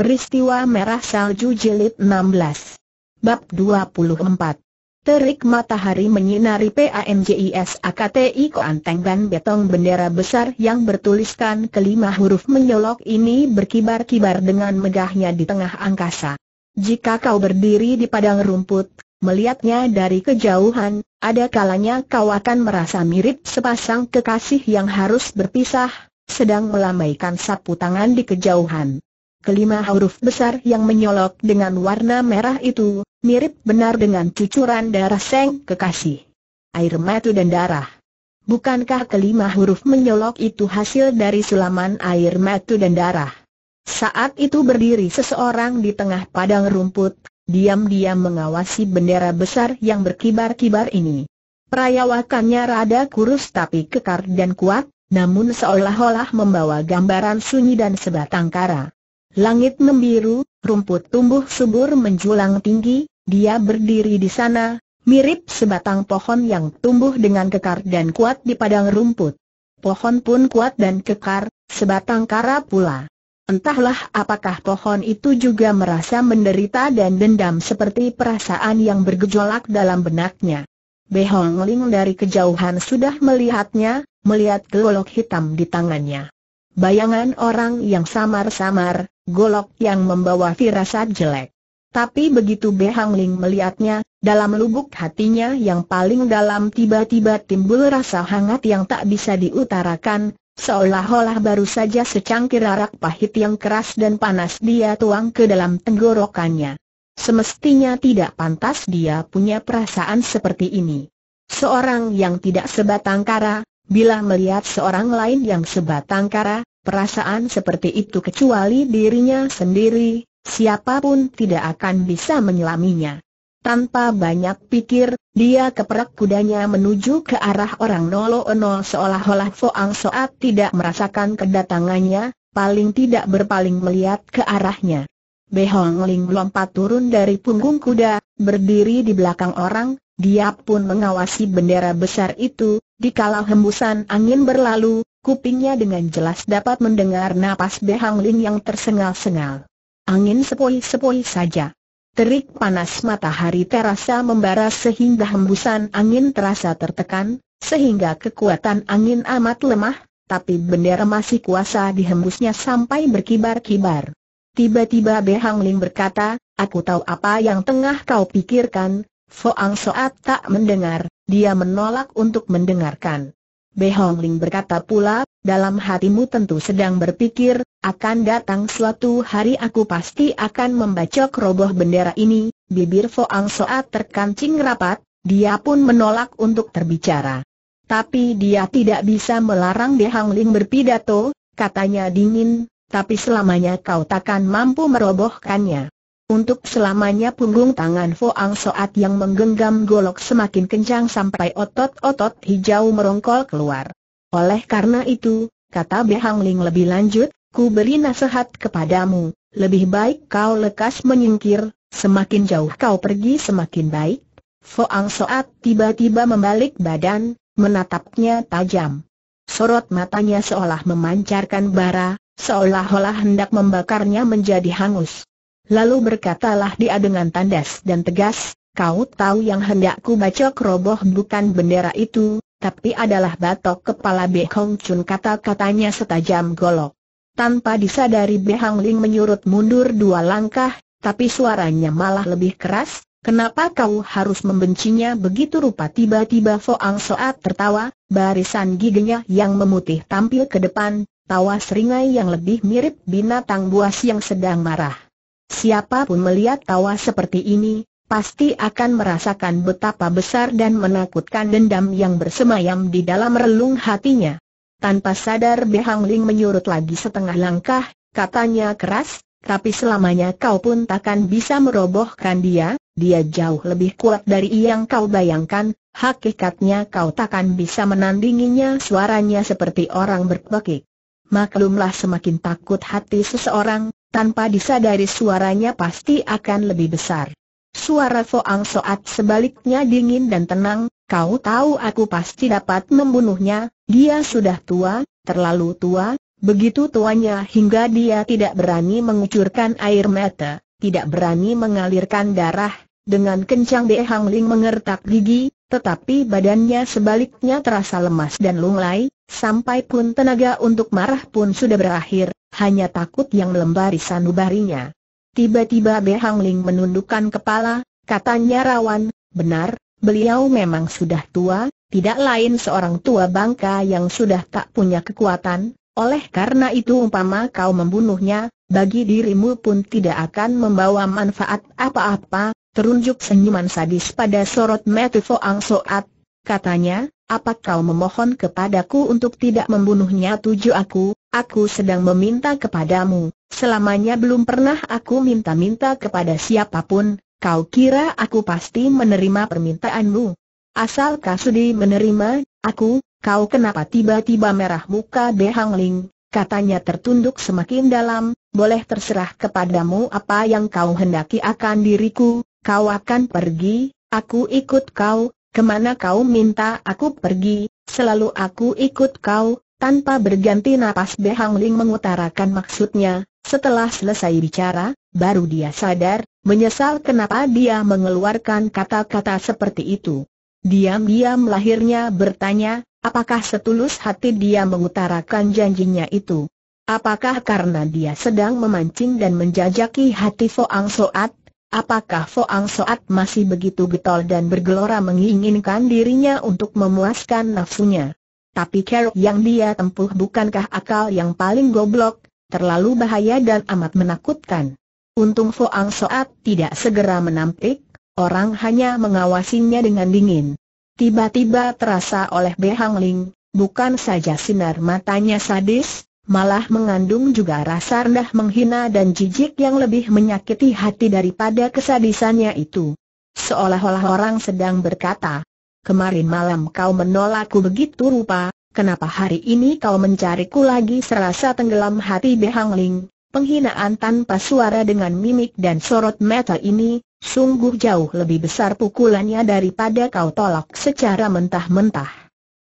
Peristiwa Merah Salju Jilid 16 Bab 24 Terik matahari menyinari PANJIS AKTI Koanteng dan betong bendera besar yang bertuliskan kelima huruf menyolok ini berkibar-kibar dengan megahnya di tengah angkasa. Jika kau berdiri di padang rumput, melihatnya dari kejauhan, ada kalanya kau akan merasa mirip sepasang kekasih yang harus berpisah, sedang melambaikan sapu tangan di kejauhan. Kelima huruf besar yang menyolok dengan warna merah itu, mirip benar dengan cucuran darah seng kekasih. Air mata dan darah. Bukankah kelima huruf menyolok itu hasil dari sulaman air mata dan darah? Saat itu berdiri seseorang di tengah padang rumput, diam-diam mengawasi bendera besar yang berkibar-kibar ini. Perayawakannya rada kurus tapi kekar dan kuat, namun seolah-olah membawa gambaran sunyi dan sebatang kara. Langit membiru, rumput tumbuh subur menjulang tinggi, dia berdiri di sana, mirip sebatang pohon yang tumbuh dengan kekar dan kuat di padang rumput. Pohon pun kuat dan kekar, sebatang kara pula. Entahlah apakah pohon itu juga merasa menderita dan dendam seperti perasaan yang bergejolak dalam benaknya. Behong Ling dari kejauhan sudah melihatnya, melihat gelolok hitam di tangannya. Bayangan orang yang samar-samar, golok yang membawa firasat jelek. Tapi begitu Behang Ling melihatnya, dalam lubuk hatinya yang paling dalam tiba-tiba timbul rasa hangat yang tak bisa diutarakan, seolah-olah baru saja secangkir arak pahit yang keras dan panas dia tuang ke dalam tenggorokannya. Semestinya tidak pantas dia punya perasaan seperti ini. Seorang yang tidak sebatang kara, Bila melihat seorang lain yang sebatang kara, perasaan seperti itu kecuali dirinya sendiri, siapapun tidak akan bisa menyelaminya. Tanpa banyak pikir, dia keperak kudanya menuju ke arah orang Nolo nol seolah-olah Foang Soat tidak merasakan kedatangannya, paling tidak berpaling melihat ke arahnya. Behong Ling melompat turun dari punggung kuda, berdiri di belakang orang, dia pun mengawasi bendera besar itu, dikala hembusan angin berlalu, kupingnya dengan jelas dapat mendengar napas Behang Lin yang tersengal-sengal. Angin sepoi-sepoi saja. Terik panas matahari terasa membara sehingga hembusan angin terasa tertekan, sehingga kekuatan angin amat lemah, tapi bendera masih kuasa dihembusnya sampai berkibar-kibar. Tiba-tiba Behang berkata, aku tahu apa yang tengah kau pikirkan, Foang Soat tak mendengar, dia menolak untuk mendengarkan. Behong Ling berkata pula, dalam hatimu tentu sedang berpikir, akan datang suatu hari aku pasti akan membacok roboh bendera ini, bibir Foang Soat terkancing rapat, dia pun menolak untuk terbicara. Tapi dia tidak bisa melarang Behong Ling berpidato, katanya dingin, tapi selamanya kau takkan mampu merobohkannya. Untuk selamanya punggung tangan Foang Soat yang menggenggam golok semakin kencang sampai otot-otot hijau merongkol keluar. Oleh karena itu, kata Behang Ling lebih lanjut, ku beri nasihat kepadamu, lebih baik kau lekas menyingkir, semakin jauh kau pergi semakin baik. Foang Soat tiba-tiba membalik badan, menatapnya tajam. Sorot matanya seolah memancarkan bara, seolah-olah hendak membakarnya menjadi hangus. Lalu berkatalah dia dengan tandas dan tegas, kau tahu yang hendakku bacok roboh bukan bendera itu, tapi adalah batok kepala Be Hong Chun kata-katanya setajam golok. Tanpa disadari Be Ling menyurut mundur dua langkah, tapi suaranya malah lebih keras, Kenapa kau harus membencinya begitu rupa tiba-tiba Foang Soat tertawa, barisan giginya yang memutih tampil ke depan, tawa seringai yang lebih mirip binatang buas yang sedang marah. Siapapun melihat tawa seperti ini, pasti akan merasakan betapa besar dan menakutkan dendam yang bersemayam di dalam relung hatinya. Tanpa sadar Behang Ling menyurut lagi setengah langkah, katanya keras, tapi selamanya kau pun takkan bisa merobohkan dia, dia jauh lebih kuat dari yang kau bayangkan, hakikatnya kau takkan bisa menandinginya suaranya seperti orang berpekik. Maklumlah semakin takut hati seseorang, tanpa disadari suaranya pasti akan lebih besar. Suara Foang Soat sebaliknya dingin dan tenang, kau tahu aku pasti dapat membunuhnya, dia sudah tua, terlalu tua, begitu tuanya hingga dia tidak berani mengucurkan air mata, tidak berani mengalirkan darah, dengan kencang De Hang Ling mengertak gigi, tetapi badannya sebaliknya terasa lemas dan lunglai, sampai pun tenaga untuk marah pun sudah berakhir, hanya takut yang lembari sanubarinya. Tiba-tiba Behang Ling menundukkan kepala, katanya rawan, benar, beliau memang sudah tua, tidak lain seorang tua bangka yang sudah tak punya kekuatan, oleh karena itu umpama kau membunuhnya, bagi dirimu pun tidak akan membawa manfaat apa-apa, terunjuk senyuman sadis pada sorot Metu Foang Soat, katanya, apa kau memohon kepadaku untuk tidak membunuhnya tujuh aku, aku sedang meminta kepadamu, selamanya belum pernah aku minta-minta kepada siapapun, kau kira aku pasti menerima permintaanmu. Asal Kasudi menerima, aku, kau kenapa tiba-tiba merah muka Behang Ling, katanya tertunduk semakin dalam, boleh terserah kepadamu apa yang kau hendaki akan diriku, kau akan pergi, aku ikut kau, Kemana kau minta aku pergi, selalu aku ikut kau, tanpa berganti napas Behang Ling mengutarakan maksudnya, setelah selesai bicara, baru dia sadar, menyesal kenapa dia mengeluarkan kata-kata seperti itu. Diam-diam lahirnya bertanya, apakah setulus hati dia mengutarakan janjinya itu? Apakah karena dia sedang memancing dan menjajaki hati Foang Soat, Apakah Foang Soat masih begitu getol dan bergelora menginginkan dirinya untuk memuaskan nafsunya? Tapi kerok yang dia tempuh bukankah akal yang paling goblok, terlalu bahaya dan amat menakutkan. Untung Foang Soat tidak segera menampik, orang hanya mengawasinya dengan dingin. Tiba-tiba terasa oleh Behang Ling, bukan saja sinar matanya sadis, malah mengandung juga rasa rendah menghina dan jijik yang lebih menyakiti hati daripada kesadisannya itu. Seolah-olah orang sedang berkata, kemarin malam kau menolakku begitu rupa, kenapa hari ini kau mencariku lagi serasa tenggelam hati behangling. penghinaan tanpa suara dengan mimik dan sorot mata ini, sungguh jauh lebih besar pukulannya daripada kau tolak secara mentah-mentah.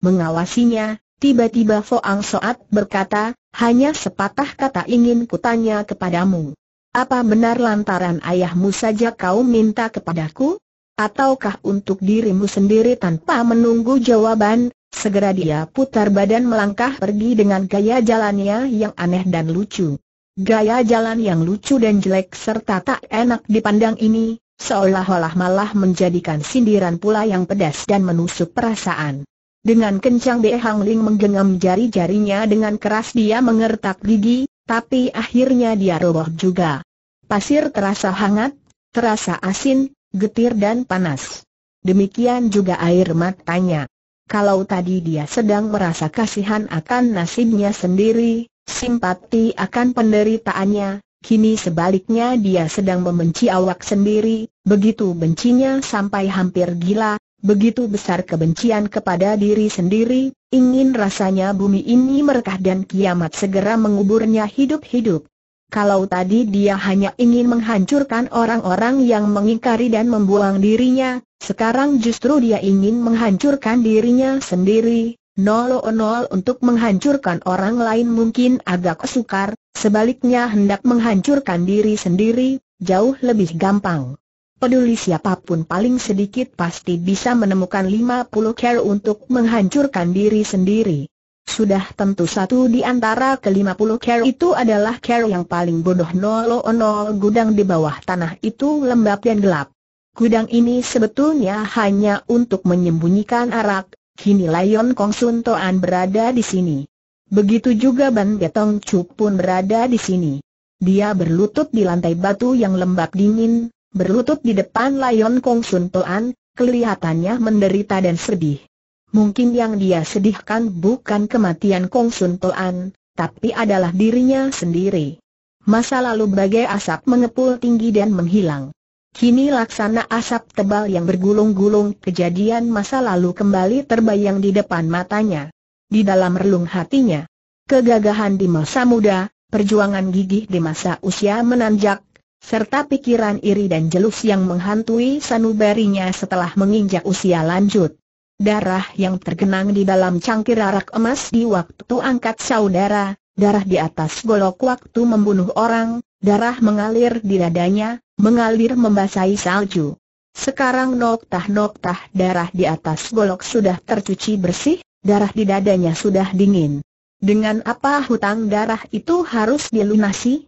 Mengawasinya, Tiba-tiba Ang Soat berkata, hanya sepatah kata ingin kutanya kepadamu. Apa benar lantaran ayahmu saja kau minta kepadaku? Ataukah untuk dirimu sendiri tanpa menunggu jawaban, segera dia putar badan melangkah pergi dengan gaya jalannya yang aneh dan lucu. Gaya jalan yang lucu dan jelek serta tak enak dipandang ini, seolah-olah malah menjadikan sindiran pula yang pedas dan menusuk perasaan. Dengan kencang Be Hang Ling menggenggam jari-jarinya dengan keras dia mengertak gigi, tapi akhirnya dia roboh juga. Pasir terasa hangat, terasa asin, getir dan panas. Demikian juga air matanya. Kalau tadi dia sedang merasa kasihan akan nasibnya sendiri, simpati akan penderitaannya, kini sebaliknya dia sedang membenci awak sendiri, begitu bencinya sampai hampir gila, begitu besar kebencian kepada diri sendiri, ingin rasanya bumi ini merekah dan kiamat segera menguburnya hidup-hidup. Kalau tadi dia hanya ingin menghancurkan orang-orang yang mengingkari dan membuang dirinya, sekarang justru dia ingin menghancurkan dirinya sendiri. Nol nol untuk menghancurkan orang lain mungkin agak sukar, sebaliknya hendak menghancurkan diri sendiri, jauh lebih gampang peduli siapapun paling sedikit pasti bisa menemukan 50 care untuk menghancurkan diri sendiri. Sudah tentu satu di antara ke-50 care itu adalah care yang paling bodoh 00 gudang di bawah tanah itu lembab dan gelap. Gudang ini sebetulnya hanya untuk menyembunyikan arak, kini Lion Kong Sun Toan berada di sini. Begitu juga Ban Betong Chu pun berada di sini. Dia berlutut di lantai batu yang lembab dingin, berlutut di depan Lion Kong Sun Toan, kelihatannya menderita dan sedih. Mungkin yang dia sedihkan bukan kematian Kong Sun Toan, tapi adalah dirinya sendiri. Masa lalu bagai asap mengepul tinggi dan menghilang. Kini laksana asap tebal yang bergulung-gulung kejadian masa lalu kembali terbayang di depan matanya. Di dalam relung hatinya. Kegagahan di masa muda, perjuangan gigih di masa usia menanjak, serta pikiran iri dan jelus yang menghantui sanubarinya setelah menginjak usia lanjut. Darah yang tergenang di dalam cangkir arak emas di waktu angkat saudara, darah di atas golok waktu membunuh orang, darah mengalir di dadanya, mengalir membasahi salju. Sekarang noktah-noktah darah di atas golok sudah tercuci bersih, darah di dadanya sudah dingin. Dengan apa hutang darah itu harus dilunasi?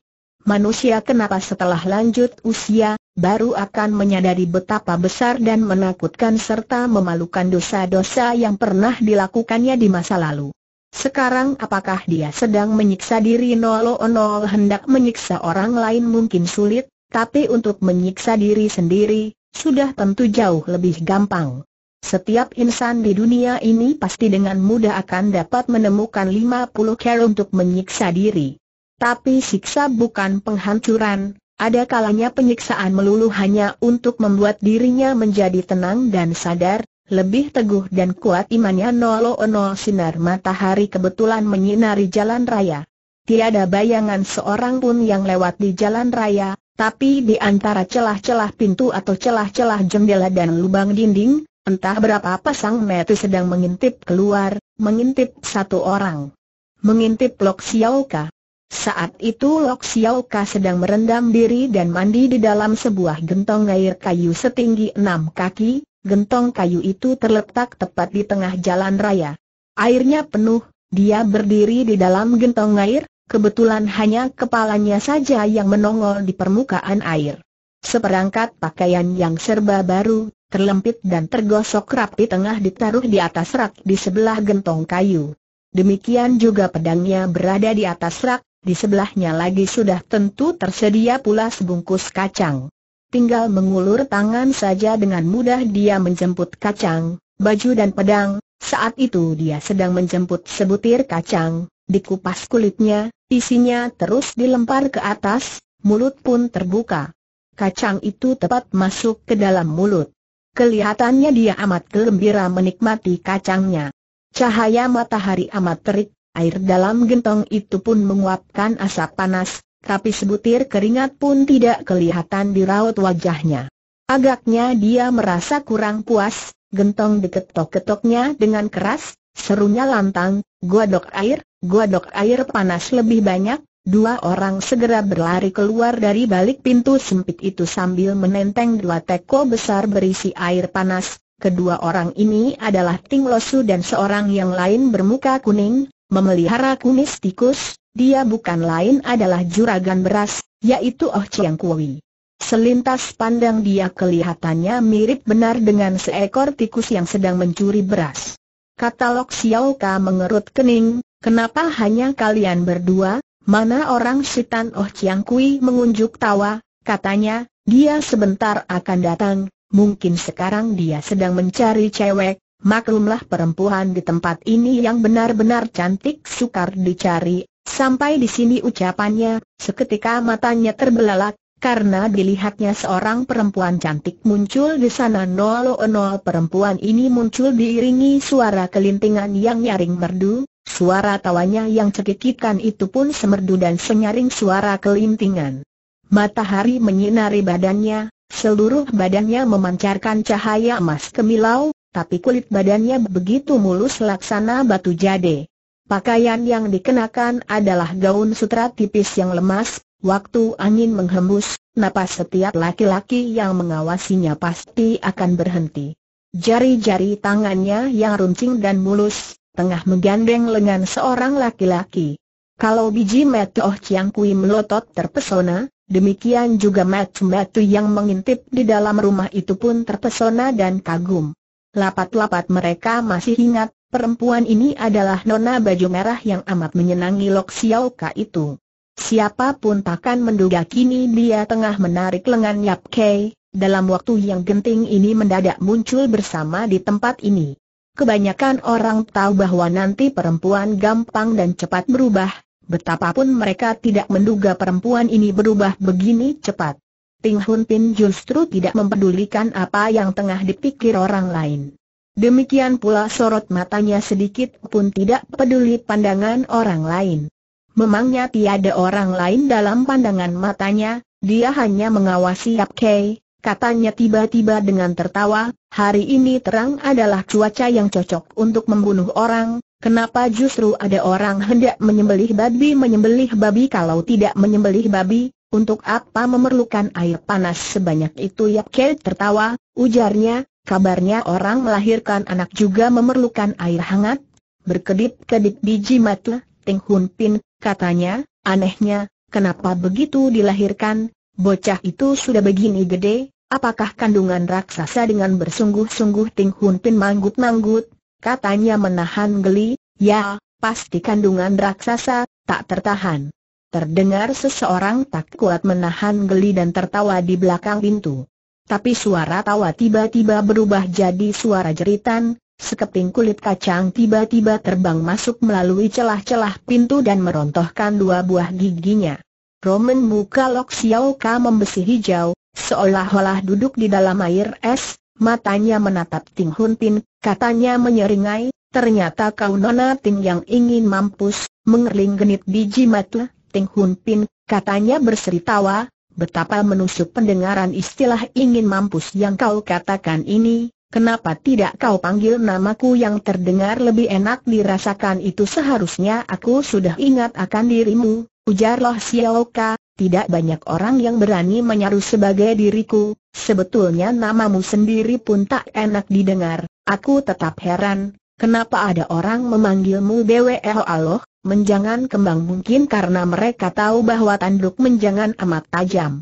Manusia kenapa setelah lanjut usia, baru akan menyadari betapa besar dan menakutkan serta memalukan dosa-dosa yang pernah dilakukannya di masa lalu. Sekarang apakah dia sedang menyiksa diri nol nol hendak menyiksa orang lain mungkin sulit, tapi untuk menyiksa diri sendiri, sudah tentu jauh lebih gampang. Setiap insan di dunia ini pasti dengan mudah akan dapat menemukan 50 cara untuk menyiksa diri. Tapi siksa bukan penghancuran, ada kalanya penyiksaan melulu hanya untuk membuat dirinya menjadi tenang dan sadar, lebih teguh dan kuat imannya nolo ono sinar matahari kebetulan menyinari jalan raya. Tiada bayangan seorang pun yang lewat di jalan raya, tapi di antara celah-celah pintu atau celah-celah jendela dan lubang dinding, entah berapa pasang mata sedang mengintip keluar, mengintip satu orang. Mengintip Lok Xiaoka. Saat itu Lok Xiao sedang merendam diri dan mandi di dalam sebuah gentong air kayu setinggi enam kaki, gentong kayu itu terletak tepat di tengah jalan raya. Airnya penuh, dia berdiri di dalam gentong air, kebetulan hanya kepalanya saja yang menongol di permukaan air. Seperangkat pakaian yang serba baru, terlempit dan tergosok rapi tengah ditaruh di atas rak di sebelah gentong kayu. Demikian juga pedangnya berada di atas rak, di sebelahnya lagi sudah tentu tersedia pula sebungkus kacang. Tinggal mengulur tangan saja dengan mudah dia menjemput kacang, baju dan pedang. Saat itu dia sedang menjemput sebutir kacang, dikupas kulitnya, isinya terus dilempar ke atas, mulut pun terbuka. Kacang itu tepat masuk ke dalam mulut. Kelihatannya dia amat gembira menikmati kacangnya. Cahaya matahari amat terik, Air dalam gentong itu pun menguapkan asap panas, tapi sebutir keringat pun tidak kelihatan di raut wajahnya. Agaknya dia merasa kurang puas, gentong diketok-ketoknya dengan keras, serunya lantang, Gua dok air, gua dok air panas lebih banyak, Dua orang segera berlari keluar dari balik pintu sempit itu sambil menenteng dua teko besar berisi air panas. Kedua orang ini adalah Ting Losu dan seorang yang lain bermuka kuning, memelihara kumis tikus, dia bukan lain adalah juragan beras, yaitu Oh Chiang Kui. Selintas pandang dia kelihatannya mirip benar dengan seekor tikus yang sedang mencuri beras. Kata Lok Xiao Ka mengerut kening, kenapa hanya kalian berdua, mana orang Sitan Oh Chiang Kui mengunjuk tawa, katanya, dia sebentar akan datang, mungkin sekarang dia sedang mencari cewek, maklumlah perempuan di tempat ini yang benar-benar cantik sukar dicari, sampai di sini ucapannya, seketika matanya terbelalak, karena dilihatnya seorang perempuan cantik muncul di sana nol nol perempuan ini muncul diiringi suara kelintingan yang nyaring merdu, suara tawanya yang cekikikan itu pun semerdu dan senyaring suara kelintingan. Matahari menyinari badannya, Seluruh badannya memancarkan cahaya emas kemilau, tapi kulit badannya begitu mulus laksana batu jade. Pakaian yang dikenakan adalah gaun sutra tipis yang lemas, waktu angin menghembus, napas setiap laki-laki yang mengawasinya pasti akan berhenti. Jari-jari tangannya yang runcing dan mulus, tengah menggandeng lengan seorang laki-laki. Kalau biji Oh Chiang Kui melotot terpesona, demikian juga metu-metu yang mengintip di dalam rumah itu pun terpesona dan kagum. Lapat-lapat mereka masih ingat, perempuan ini adalah nona baju merah yang amat menyenangi Lok Xiao Ka itu. Siapapun takkan menduga kini dia tengah menarik lengan Yap Kei, dalam waktu yang genting ini mendadak muncul bersama di tempat ini. Kebanyakan orang tahu bahwa nanti perempuan gampang dan cepat berubah, betapapun mereka tidak menduga perempuan ini berubah begini cepat. Ting Hun Pin justru tidak mempedulikan apa yang tengah dipikir orang lain. Demikian pula sorot matanya sedikit pun tidak peduli pandangan orang lain. Memangnya tiada orang lain dalam pandangan matanya, dia hanya mengawasi Yap Kei, katanya tiba-tiba dengan tertawa, hari ini terang adalah cuaca yang cocok untuk membunuh orang, kenapa justru ada orang hendak menyembelih babi menyembelih babi kalau tidak menyembelih babi, untuk apa memerlukan air panas sebanyak itu Yap Kel tertawa, ujarnya, kabarnya orang melahirkan anak juga memerlukan air hangat. Berkedip-kedip biji mata, Ting Hun Pin, katanya, anehnya, kenapa begitu dilahirkan, bocah itu sudah begini gede, apakah kandungan raksasa dengan bersungguh-sungguh Ting Hun Pin manggut-manggut, katanya menahan geli, ya, pasti kandungan raksasa, tak tertahan. Terdengar seseorang tak kuat menahan geli dan tertawa di belakang pintu. Tapi suara tawa tiba-tiba berubah jadi suara jeritan, sekeping kulit kacang tiba-tiba terbang masuk melalui celah-celah pintu dan merontohkan dua buah giginya. Roman muka Lok Xiao Ka membesi hijau, seolah-olah duduk di dalam air es, matanya menatap Ting Hun Pin, katanya menyeringai, ternyata kau nona Ting yang ingin mampus, mengerling genit biji matlah. Ting Hun Pin, katanya berseri tawa, betapa menusuk pendengaran istilah ingin mampus yang kau katakan ini, kenapa tidak kau panggil namaku yang terdengar lebih enak dirasakan itu seharusnya aku sudah ingat akan dirimu, ujarlah Xiao Ka, tidak banyak orang yang berani menyaru sebagai diriku, sebetulnya namamu sendiri pun tak enak didengar, aku tetap heran, kenapa ada orang memanggilmu Bweo Aloh, menjangan kembang mungkin karena mereka tahu bahwa tanduk menjangan amat tajam.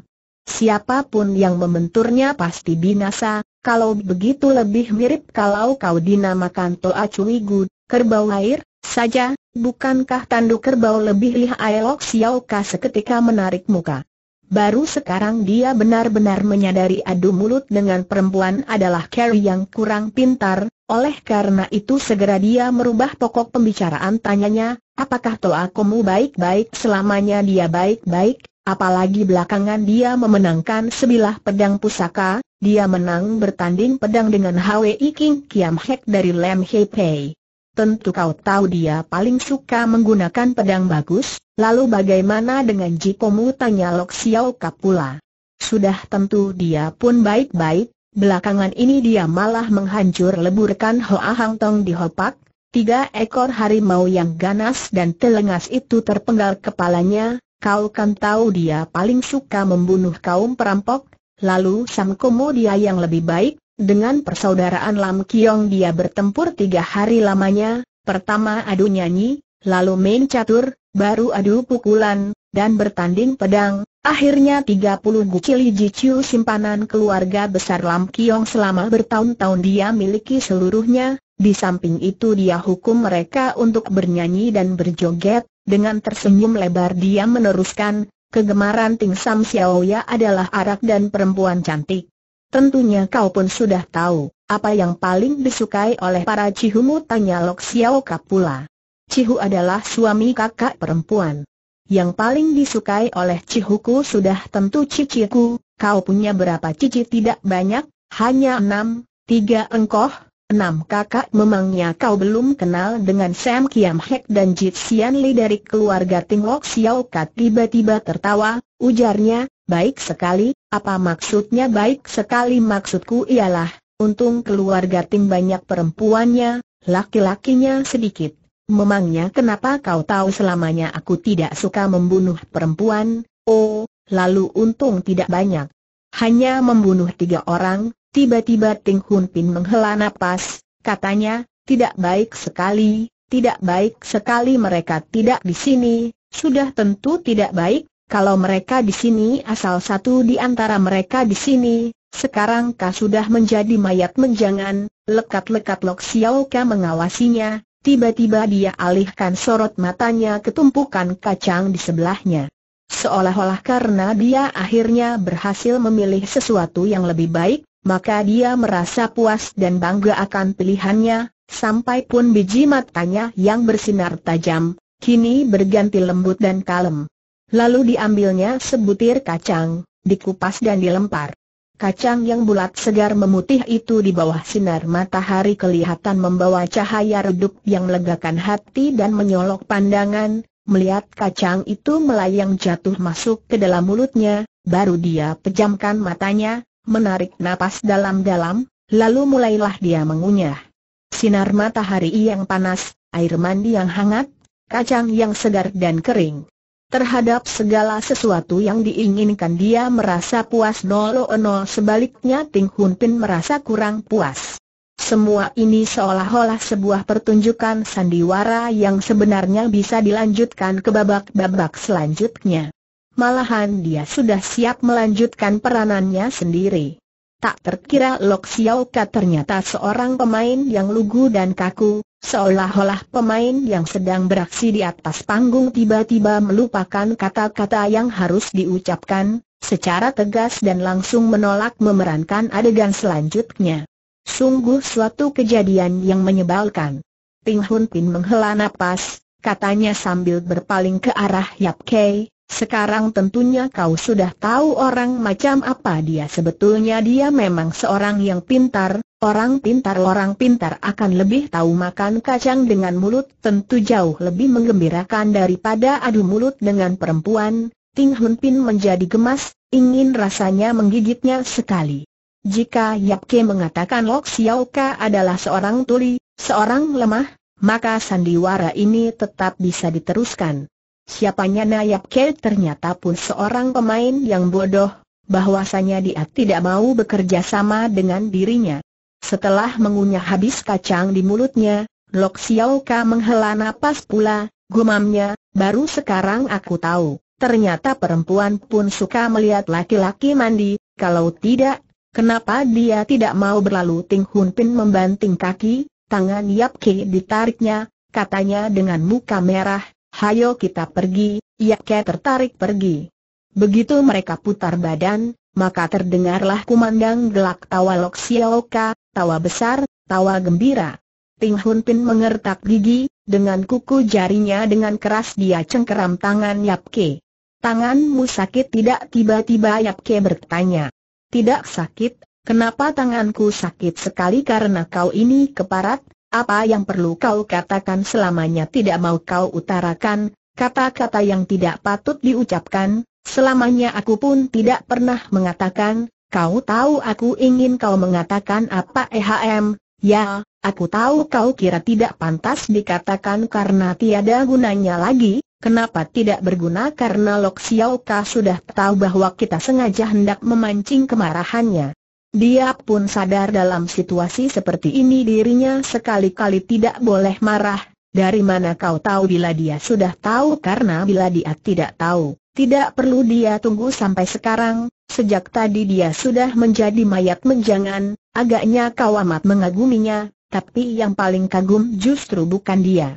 Siapapun yang membenturnya pasti binasa, kalau begitu lebih mirip kalau kau dinamakan Toa Cui Gu, kerbau air, saja, bukankah tanduk kerbau lebih lihai Aelok Xiao Ka seketika menarik muka. Baru sekarang dia benar-benar menyadari adu mulut dengan perempuan adalah Carrie yang kurang pintar, oleh karena itu segera dia merubah pokok pembicaraan tanyanya, apakah toa kamu baik-baik selamanya dia baik-baik, apalagi belakangan dia memenangkan sebilah pedang pusaka, dia menang bertanding pedang dengan Hwi King Kiam Hek dari Lam Hei Pei. Tentu kau tahu dia paling suka menggunakan pedang bagus, lalu bagaimana dengan Jikomu tanya Lok Xiao Kapula. Sudah tentu dia pun baik-baik, Belakangan ini dia malah menghancur leburkan Hoa Hang Tong di Hopak, tiga ekor harimau yang ganas dan telengas itu terpenggal kepalanya, kau kan tahu dia paling suka membunuh kaum perampok, lalu Sam Komo dia yang lebih baik, dengan persaudaraan Lam Kiong dia bertempur tiga hari lamanya, pertama adu nyanyi, lalu main catur, baru adu pukulan, dan bertanding pedang, akhirnya 30 guci Li Jiciu simpanan keluarga besar Lam Kiong selama bertahun-tahun dia miliki seluruhnya, di samping itu dia hukum mereka untuk bernyanyi dan berjoget, dengan tersenyum lebar dia meneruskan, kegemaran Ting Sam Xiaoya adalah arak dan perempuan cantik. Tentunya kau pun sudah tahu, apa yang paling disukai oleh para Cihumu tanya Lok Xiao Kapula. Cihu adalah suami kakak perempuan. Yang paling disukai oleh Cihuku sudah tentu ciciku, kau punya berapa cici tidak banyak, hanya enam, tiga engkoh, enam kakak memangnya kau belum kenal dengan Sam Kiam Hek dan Jit Sian Li dari keluarga Ting Lok Xiao Kat tiba-tiba tertawa, ujarnya, baik sekali, apa maksudnya baik sekali maksudku ialah, untung keluarga Ting banyak perempuannya, laki-lakinya sedikit. Memangnya kenapa kau tahu selamanya aku tidak suka membunuh perempuan? Oh, lalu untung tidak banyak. Hanya membunuh tiga orang, tiba-tiba Ting Hun Pin menghela napas, katanya, tidak baik sekali, tidak baik sekali mereka tidak di sini, sudah tentu tidak baik, kalau mereka di sini asal satu di antara mereka di sini, sekarang kau sudah menjadi mayat menjangan, lekat-lekat Lok Xiao mengawasinya, Tiba-tiba dia alihkan sorot matanya ke tumpukan kacang di sebelahnya. Seolah-olah karena dia akhirnya berhasil memilih sesuatu yang lebih baik, maka dia merasa puas dan bangga akan pilihannya, sampai pun biji matanya yang bersinar tajam, kini berganti lembut dan kalem. Lalu diambilnya sebutir kacang, dikupas dan dilempar. Kacang yang bulat segar memutih itu di bawah sinar matahari kelihatan membawa cahaya redup yang melegakan hati dan menyolok pandangan, melihat kacang itu melayang jatuh masuk ke dalam mulutnya, baru dia pejamkan matanya, menarik napas dalam-dalam, lalu mulailah dia mengunyah. Sinar matahari yang panas, air mandi yang hangat, kacang yang segar dan kering. Terhadap segala sesuatu yang diinginkan dia merasa puas nol nol sebaliknya Ting Hun Pin merasa kurang puas. Semua ini seolah-olah sebuah pertunjukan sandiwara yang sebenarnya bisa dilanjutkan ke babak-babak selanjutnya. Malahan dia sudah siap melanjutkan peranannya sendiri. Tak terkira Lok Xiao Ka ternyata seorang pemain yang lugu dan kaku, seolah-olah pemain yang sedang beraksi di atas panggung tiba-tiba melupakan kata-kata yang harus diucapkan, secara tegas dan langsung menolak memerankan adegan selanjutnya. Sungguh suatu kejadian yang menyebalkan. Ping Hun Pin menghela napas, katanya sambil berpaling ke arah Yap Kei, sekarang tentunya kau sudah tahu orang macam apa dia sebetulnya dia memang seorang yang pintar, orang pintar orang pintar akan lebih tahu makan kacang dengan mulut tentu jauh lebih menggembirakan daripada adu mulut dengan perempuan, Ting Hun Pin menjadi gemas, ingin rasanya menggigitnya sekali. Jika Yap Ke mengatakan Lok Xiao Ka adalah seorang tuli, seorang lemah, maka sandiwara ini tetap bisa diteruskan. Siapanya Nayap Kei ternyata pun seorang pemain yang bodoh, bahwasanya dia tidak mau bekerja sama dengan dirinya. Setelah mengunyah habis kacang di mulutnya, Lok Xiao Ka menghela napas pula, gumamnya, baru sekarang aku tahu, ternyata perempuan pun suka melihat laki-laki mandi, kalau tidak, kenapa dia tidak mau berlalu Ting Hun Pin membanting kaki, tangan Yap Ke ditariknya, katanya dengan muka merah, hayo kita pergi, ke tertarik pergi. Begitu mereka putar badan, maka terdengarlah kumandang gelak tawa Lok Sioka, tawa besar, tawa gembira. Ting Hun Pin mengertak gigi, dengan kuku jarinya dengan keras dia cengkeram tangan Yap Ke. Tanganmu sakit tidak tiba-tiba Yap Ke bertanya. Tidak sakit, kenapa tanganku sakit sekali karena kau ini keparat, apa yang perlu kau katakan selamanya tidak mau kau utarakan, kata-kata yang tidak patut diucapkan, selamanya aku pun tidak pernah mengatakan, kau tahu aku ingin kau mengatakan apa ehm, ya, aku tahu kau kira tidak pantas dikatakan karena tiada gunanya lagi, kenapa tidak berguna karena Lok Xiao sudah tahu bahwa kita sengaja hendak memancing kemarahannya. Dia pun sadar dalam situasi seperti ini dirinya sekali-kali tidak boleh marah, dari mana kau tahu bila dia sudah tahu karena bila dia tidak tahu, tidak perlu dia tunggu sampai sekarang, sejak tadi dia sudah menjadi mayat menjangan, agaknya kau amat mengaguminya, tapi yang paling kagum justru bukan dia.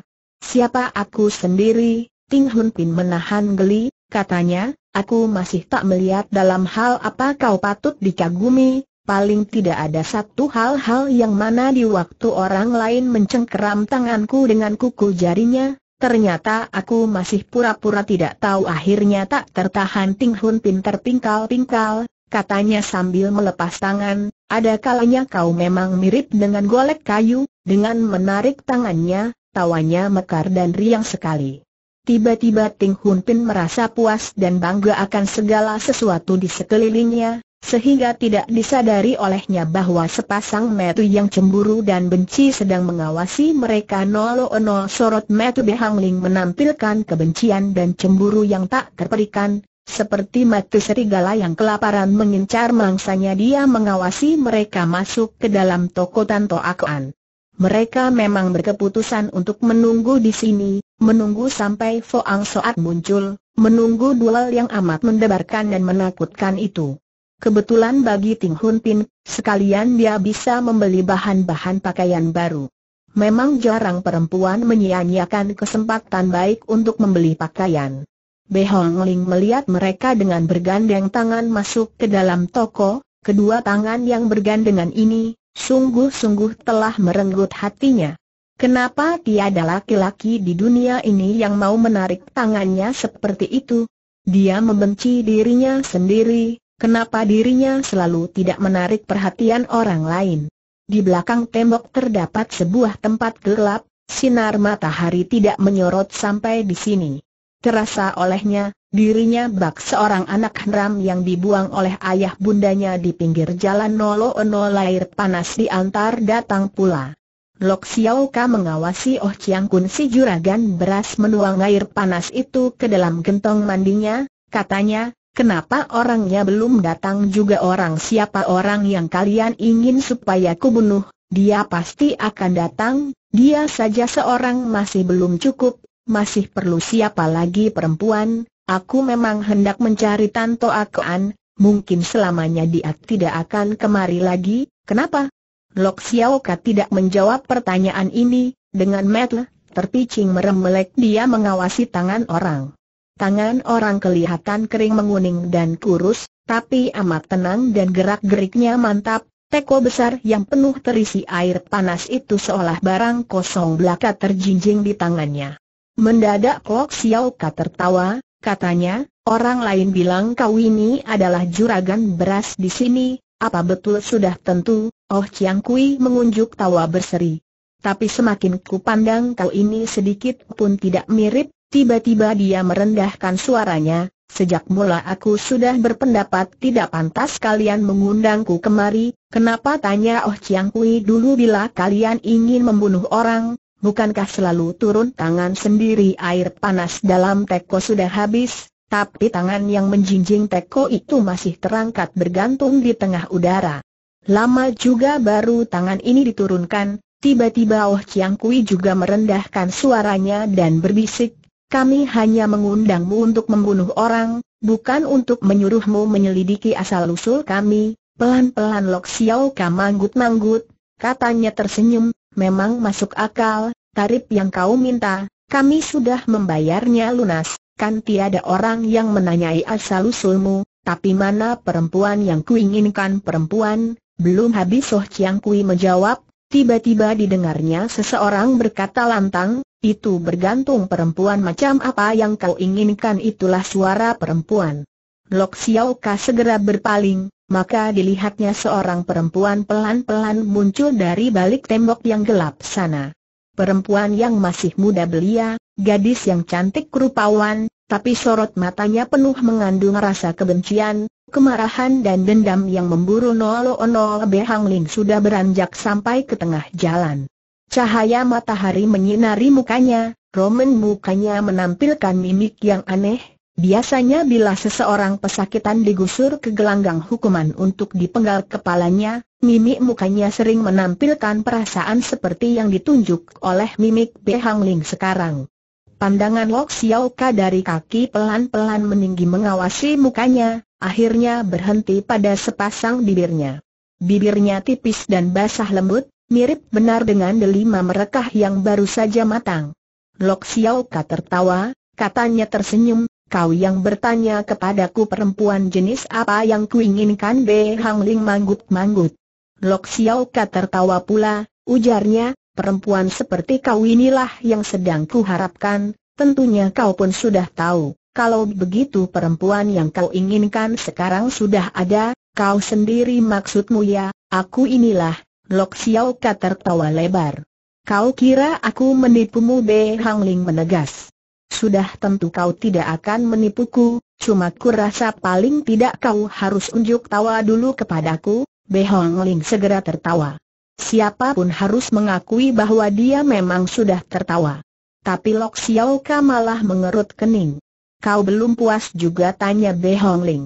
Siapa aku sendiri? Ting Hun Pin menahan geli, katanya, aku masih tak melihat dalam hal apa kau patut dikagumi, paling tidak ada satu hal-hal yang mana di waktu orang lain mencengkeram tanganku dengan kuku jarinya, ternyata aku masih pura-pura tidak tahu akhirnya tak tertahan Ting Hun Pin pingkal-pingkal, katanya sambil melepas tangan, ada kalanya kau memang mirip dengan golek kayu, dengan menarik tangannya, tawanya mekar dan riang sekali. Tiba-tiba Ting Hun Pin merasa puas dan bangga akan segala sesuatu di sekelilingnya, sehingga tidak disadari olehnya bahwa sepasang metu yang cemburu dan benci sedang mengawasi mereka nol nol sorot metu Behang menampilkan kebencian dan cemburu yang tak terperikan, seperti metu serigala yang kelaparan mengincar mangsanya dia mengawasi mereka masuk ke dalam toko Tanto Akuan. Mereka memang berkeputusan untuk menunggu di sini, menunggu sampai Foang Soat muncul, menunggu duel yang amat mendebarkan dan menakutkan itu. Kebetulan bagi Ting Hun Pin, sekalian dia bisa membeli bahan-bahan pakaian baru. Memang jarang perempuan menyia-nyiakan kesempatan baik untuk membeli pakaian. Behong Ling melihat mereka dengan bergandeng tangan masuk ke dalam toko, kedua tangan yang bergandengan ini, sungguh-sungguh telah merenggut hatinya. Kenapa tiada laki-laki di dunia ini yang mau menarik tangannya seperti itu? Dia membenci dirinya sendiri, Kenapa dirinya selalu tidak menarik perhatian orang lain? Di belakang tembok terdapat sebuah tempat gelap, sinar matahari tidak menyorot sampai di sini. Terasa olehnya, dirinya bak seorang anak haram yang dibuang oleh ayah bundanya di pinggir jalan Nolo nol air panas diantar datang pula. Lok Xiao Ka mengawasi Oh Chiang Kun si juragan beras menuang air panas itu ke dalam gentong mandinya, katanya, Kenapa orangnya belum datang juga orang siapa orang yang kalian ingin supaya ku bunuh, dia pasti akan datang, dia saja seorang masih belum cukup, masih perlu siapa lagi perempuan, aku memang hendak mencari Tanto Akoan, mungkin selamanya dia tidak akan kemari lagi, kenapa? Lok Xiaoka tidak menjawab pertanyaan ini, dengan metel, terpicing meremelek dia mengawasi tangan orang. Tangan orang kelihatan kering menguning dan kurus, tapi amat tenang dan gerak-geriknya mantap. Teko besar yang penuh terisi air panas itu seolah barang kosong belaka terjinjing di tangannya. Mendadak Kok Xiao Ka tertawa, katanya, orang lain bilang kau ini adalah juragan beras di sini, apa betul sudah tentu, Oh Chiang Kui mengunjuk tawa berseri. Tapi semakin ku pandang kau ini sedikit pun tidak mirip Tiba-tiba dia merendahkan suaranya, sejak mula aku sudah berpendapat tidak pantas kalian mengundangku kemari, kenapa tanya Oh Chiang Kui dulu bila kalian ingin membunuh orang, bukankah selalu turun tangan sendiri air panas dalam teko sudah habis, tapi tangan yang menjinjing teko itu masih terangkat bergantung di tengah udara. Lama juga baru tangan ini diturunkan, tiba-tiba Oh Chiang Kui juga merendahkan suaranya dan berbisik, kami hanya mengundangmu untuk membunuh orang, bukan untuk menyuruhmu menyelidiki asal-usul kami, pelan-pelan Lok Xiao manggut-manggut, katanya tersenyum, memang masuk akal, tarif yang kau minta, kami sudah membayarnya lunas, kan tiada orang yang menanyai asal-usulmu, tapi mana perempuan yang kuinginkan perempuan, belum habis Soh Chiang Kui menjawab, tiba-tiba didengarnya seseorang berkata lantang, itu bergantung perempuan macam apa yang kau inginkan itulah suara perempuan. Lok Xiao Ka segera berpaling, maka dilihatnya seorang perempuan pelan-pelan muncul dari balik tembok yang gelap sana. Perempuan yang masih muda belia, gadis yang cantik rupawan, tapi sorot matanya penuh mengandung rasa kebencian, kemarahan dan dendam yang memburu Nolo Nolo Behang Ling sudah beranjak sampai ke tengah jalan. Cahaya matahari menyinari mukanya, Roman mukanya menampilkan mimik yang aneh, biasanya bila seseorang pesakitan digusur ke gelanggang hukuman untuk dipenggal kepalanya, mimik mukanya sering menampilkan perasaan seperti yang ditunjuk oleh mimik Behang Ling sekarang. Pandangan Lok Xiao dari kaki pelan-pelan meninggi mengawasi mukanya, akhirnya berhenti pada sepasang bibirnya. Bibirnya tipis dan basah lembut, Mirip benar dengan delima merekah yang baru saja matang. Lok Xiao tertawa, katanya tersenyum, kau yang bertanya kepadaku perempuan jenis apa yang kuinginkan Be Hang Ling manggut-manggut. Lok Xiao tertawa pula, ujarnya, perempuan seperti kau inilah yang sedang kuharapkan, tentunya kau pun sudah tahu. Kalau begitu perempuan yang kau inginkan sekarang sudah ada, kau sendiri maksudmu ya, aku inilah, Lok Xiao Ka tertawa lebar. Kau kira aku menipumu Be Hang Ling menegas. Sudah tentu kau tidak akan menipuku, cuma ku rasa paling tidak kau harus unjuk tawa dulu kepadaku, Be Hang Ling segera tertawa. Siapapun harus mengakui bahwa dia memang sudah tertawa. Tapi Lok Xiao Ka malah mengerut kening. Kau belum puas juga tanya Be Hong Ling.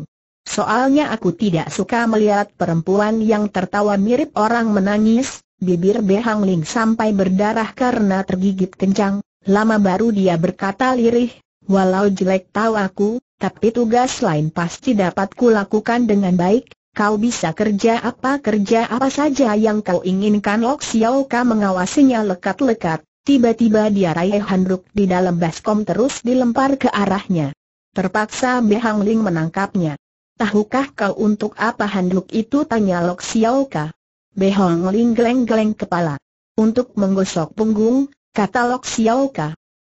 Soalnya aku tidak suka melihat perempuan yang tertawa mirip orang menangis, bibir Behang Ling sampai berdarah karena tergigit kencang, lama baru dia berkata lirih, walau jelek tahu aku, tapi tugas lain pasti dapat kulakukan dengan baik, kau bisa kerja apa kerja apa saja yang kau inginkan Lok Xiao Ka mengawasinya lekat-lekat, tiba-tiba dia raih handuk di dalam baskom terus dilempar ke arahnya. Terpaksa Behang Ling menangkapnya. Tahukah kau untuk apa handuk itu? Tanya Lok Xiao Behong Ling geleng-geleng kepala. Untuk menggosok punggung, kata Lok Xiao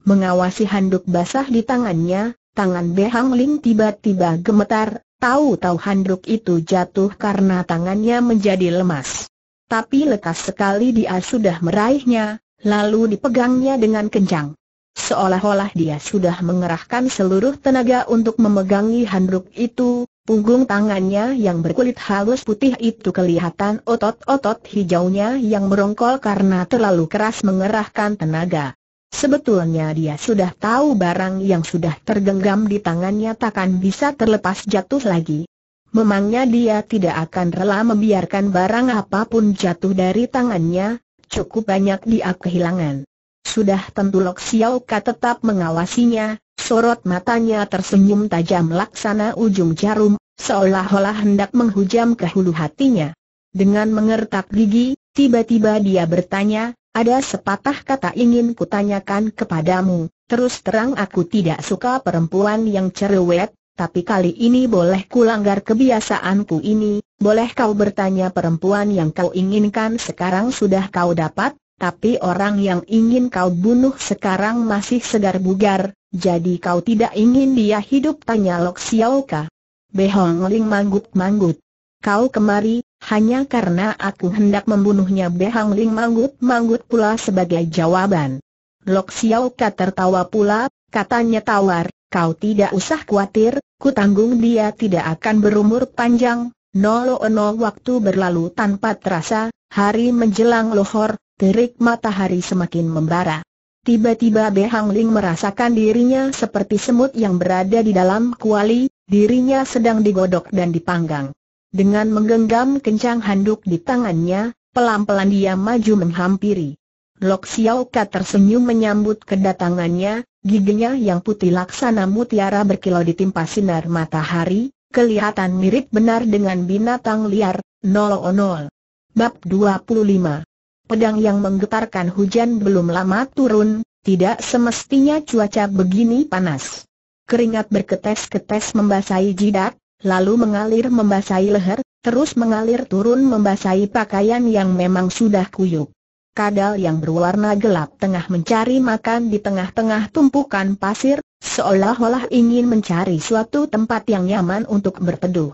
Mengawasi handuk basah di tangannya, tangan Behang Ling tiba-tiba gemetar, tahu-tahu handuk itu jatuh karena tangannya menjadi lemas. Tapi lekas sekali dia sudah meraihnya, lalu dipegangnya dengan kencang. Seolah-olah dia sudah mengerahkan seluruh tenaga untuk memegangi handuk itu, Punggung tangannya yang berkulit halus putih itu kelihatan otot-otot hijaunya yang merongkol karena terlalu keras mengerahkan tenaga. Sebetulnya dia sudah tahu barang yang sudah tergenggam di tangannya takkan bisa terlepas jatuh lagi. Memangnya dia tidak akan rela membiarkan barang apapun jatuh dari tangannya, cukup banyak dia kehilangan. Sudah tentu Lok Xiao Ka tetap mengawasinya, Sorot matanya tersenyum tajam laksana ujung jarum, seolah-olah hendak menghujam ke hulu hatinya. Dengan mengertak gigi, tiba-tiba dia bertanya, ada sepatah kata ingin kutanyakan kepadamu, terus terang aku tidak suka perempuan yang cerewet, tapi kali ini boleh kulanggar kebiasaanku ini, boleh kau bertanya perempuan yang kau inginkan sekarang sudah kau dapat? tapi orang yang ingin kau bunuh sekarang masih segar bugar, jadi kau tidak ingin dia hidup tanya Lok Xiao Ka. Behong Ling manggut-manggut. Kau kemari, hanya karena aku hendak membunuhnya Behong Ling manggut-manggut pula sebagai jawaban. Lok Xiao tertawa pula, katanya tawar, kau tidak usah khawatir, ku tanggung dia tidak akan berumur panjang. Nolo nol waktu berlalu tanpa terasa, hari menjelang lohor, terik matahari semakin membara. Tiba-tiba Hang Ling merasakan dirinya seperti semut yang berada di dalam kuali, dirinya sedang digodok dan dipanggang. Dengan menggenggam kencang handuk di tangannya, pelan-pelan dia maju menghampiri. Lok Xiao Ka tersenyum menyambut kedatangannya, giginya yang putih laksana mutiara berkilau ditimpa sinar matahari, kelihatan mirip benar dengan binatang liar, nol-nol. Bab 25 pedang yang menggetarkan hujan belum lama turun, tidak semestinya cuaca begini panas. Keringat berketes-ketes membasahi jidat, lalu mengalir membasahi leher, terus mengalir turun membasahi pakaian yang memang sudah kuyuk. Kadal yang berwarna gelap tengah mencari makan di tengah-tengah tumpukan pasir, seolah-olah ingin mencari suatu tempat yang nyaman untuk berteduh.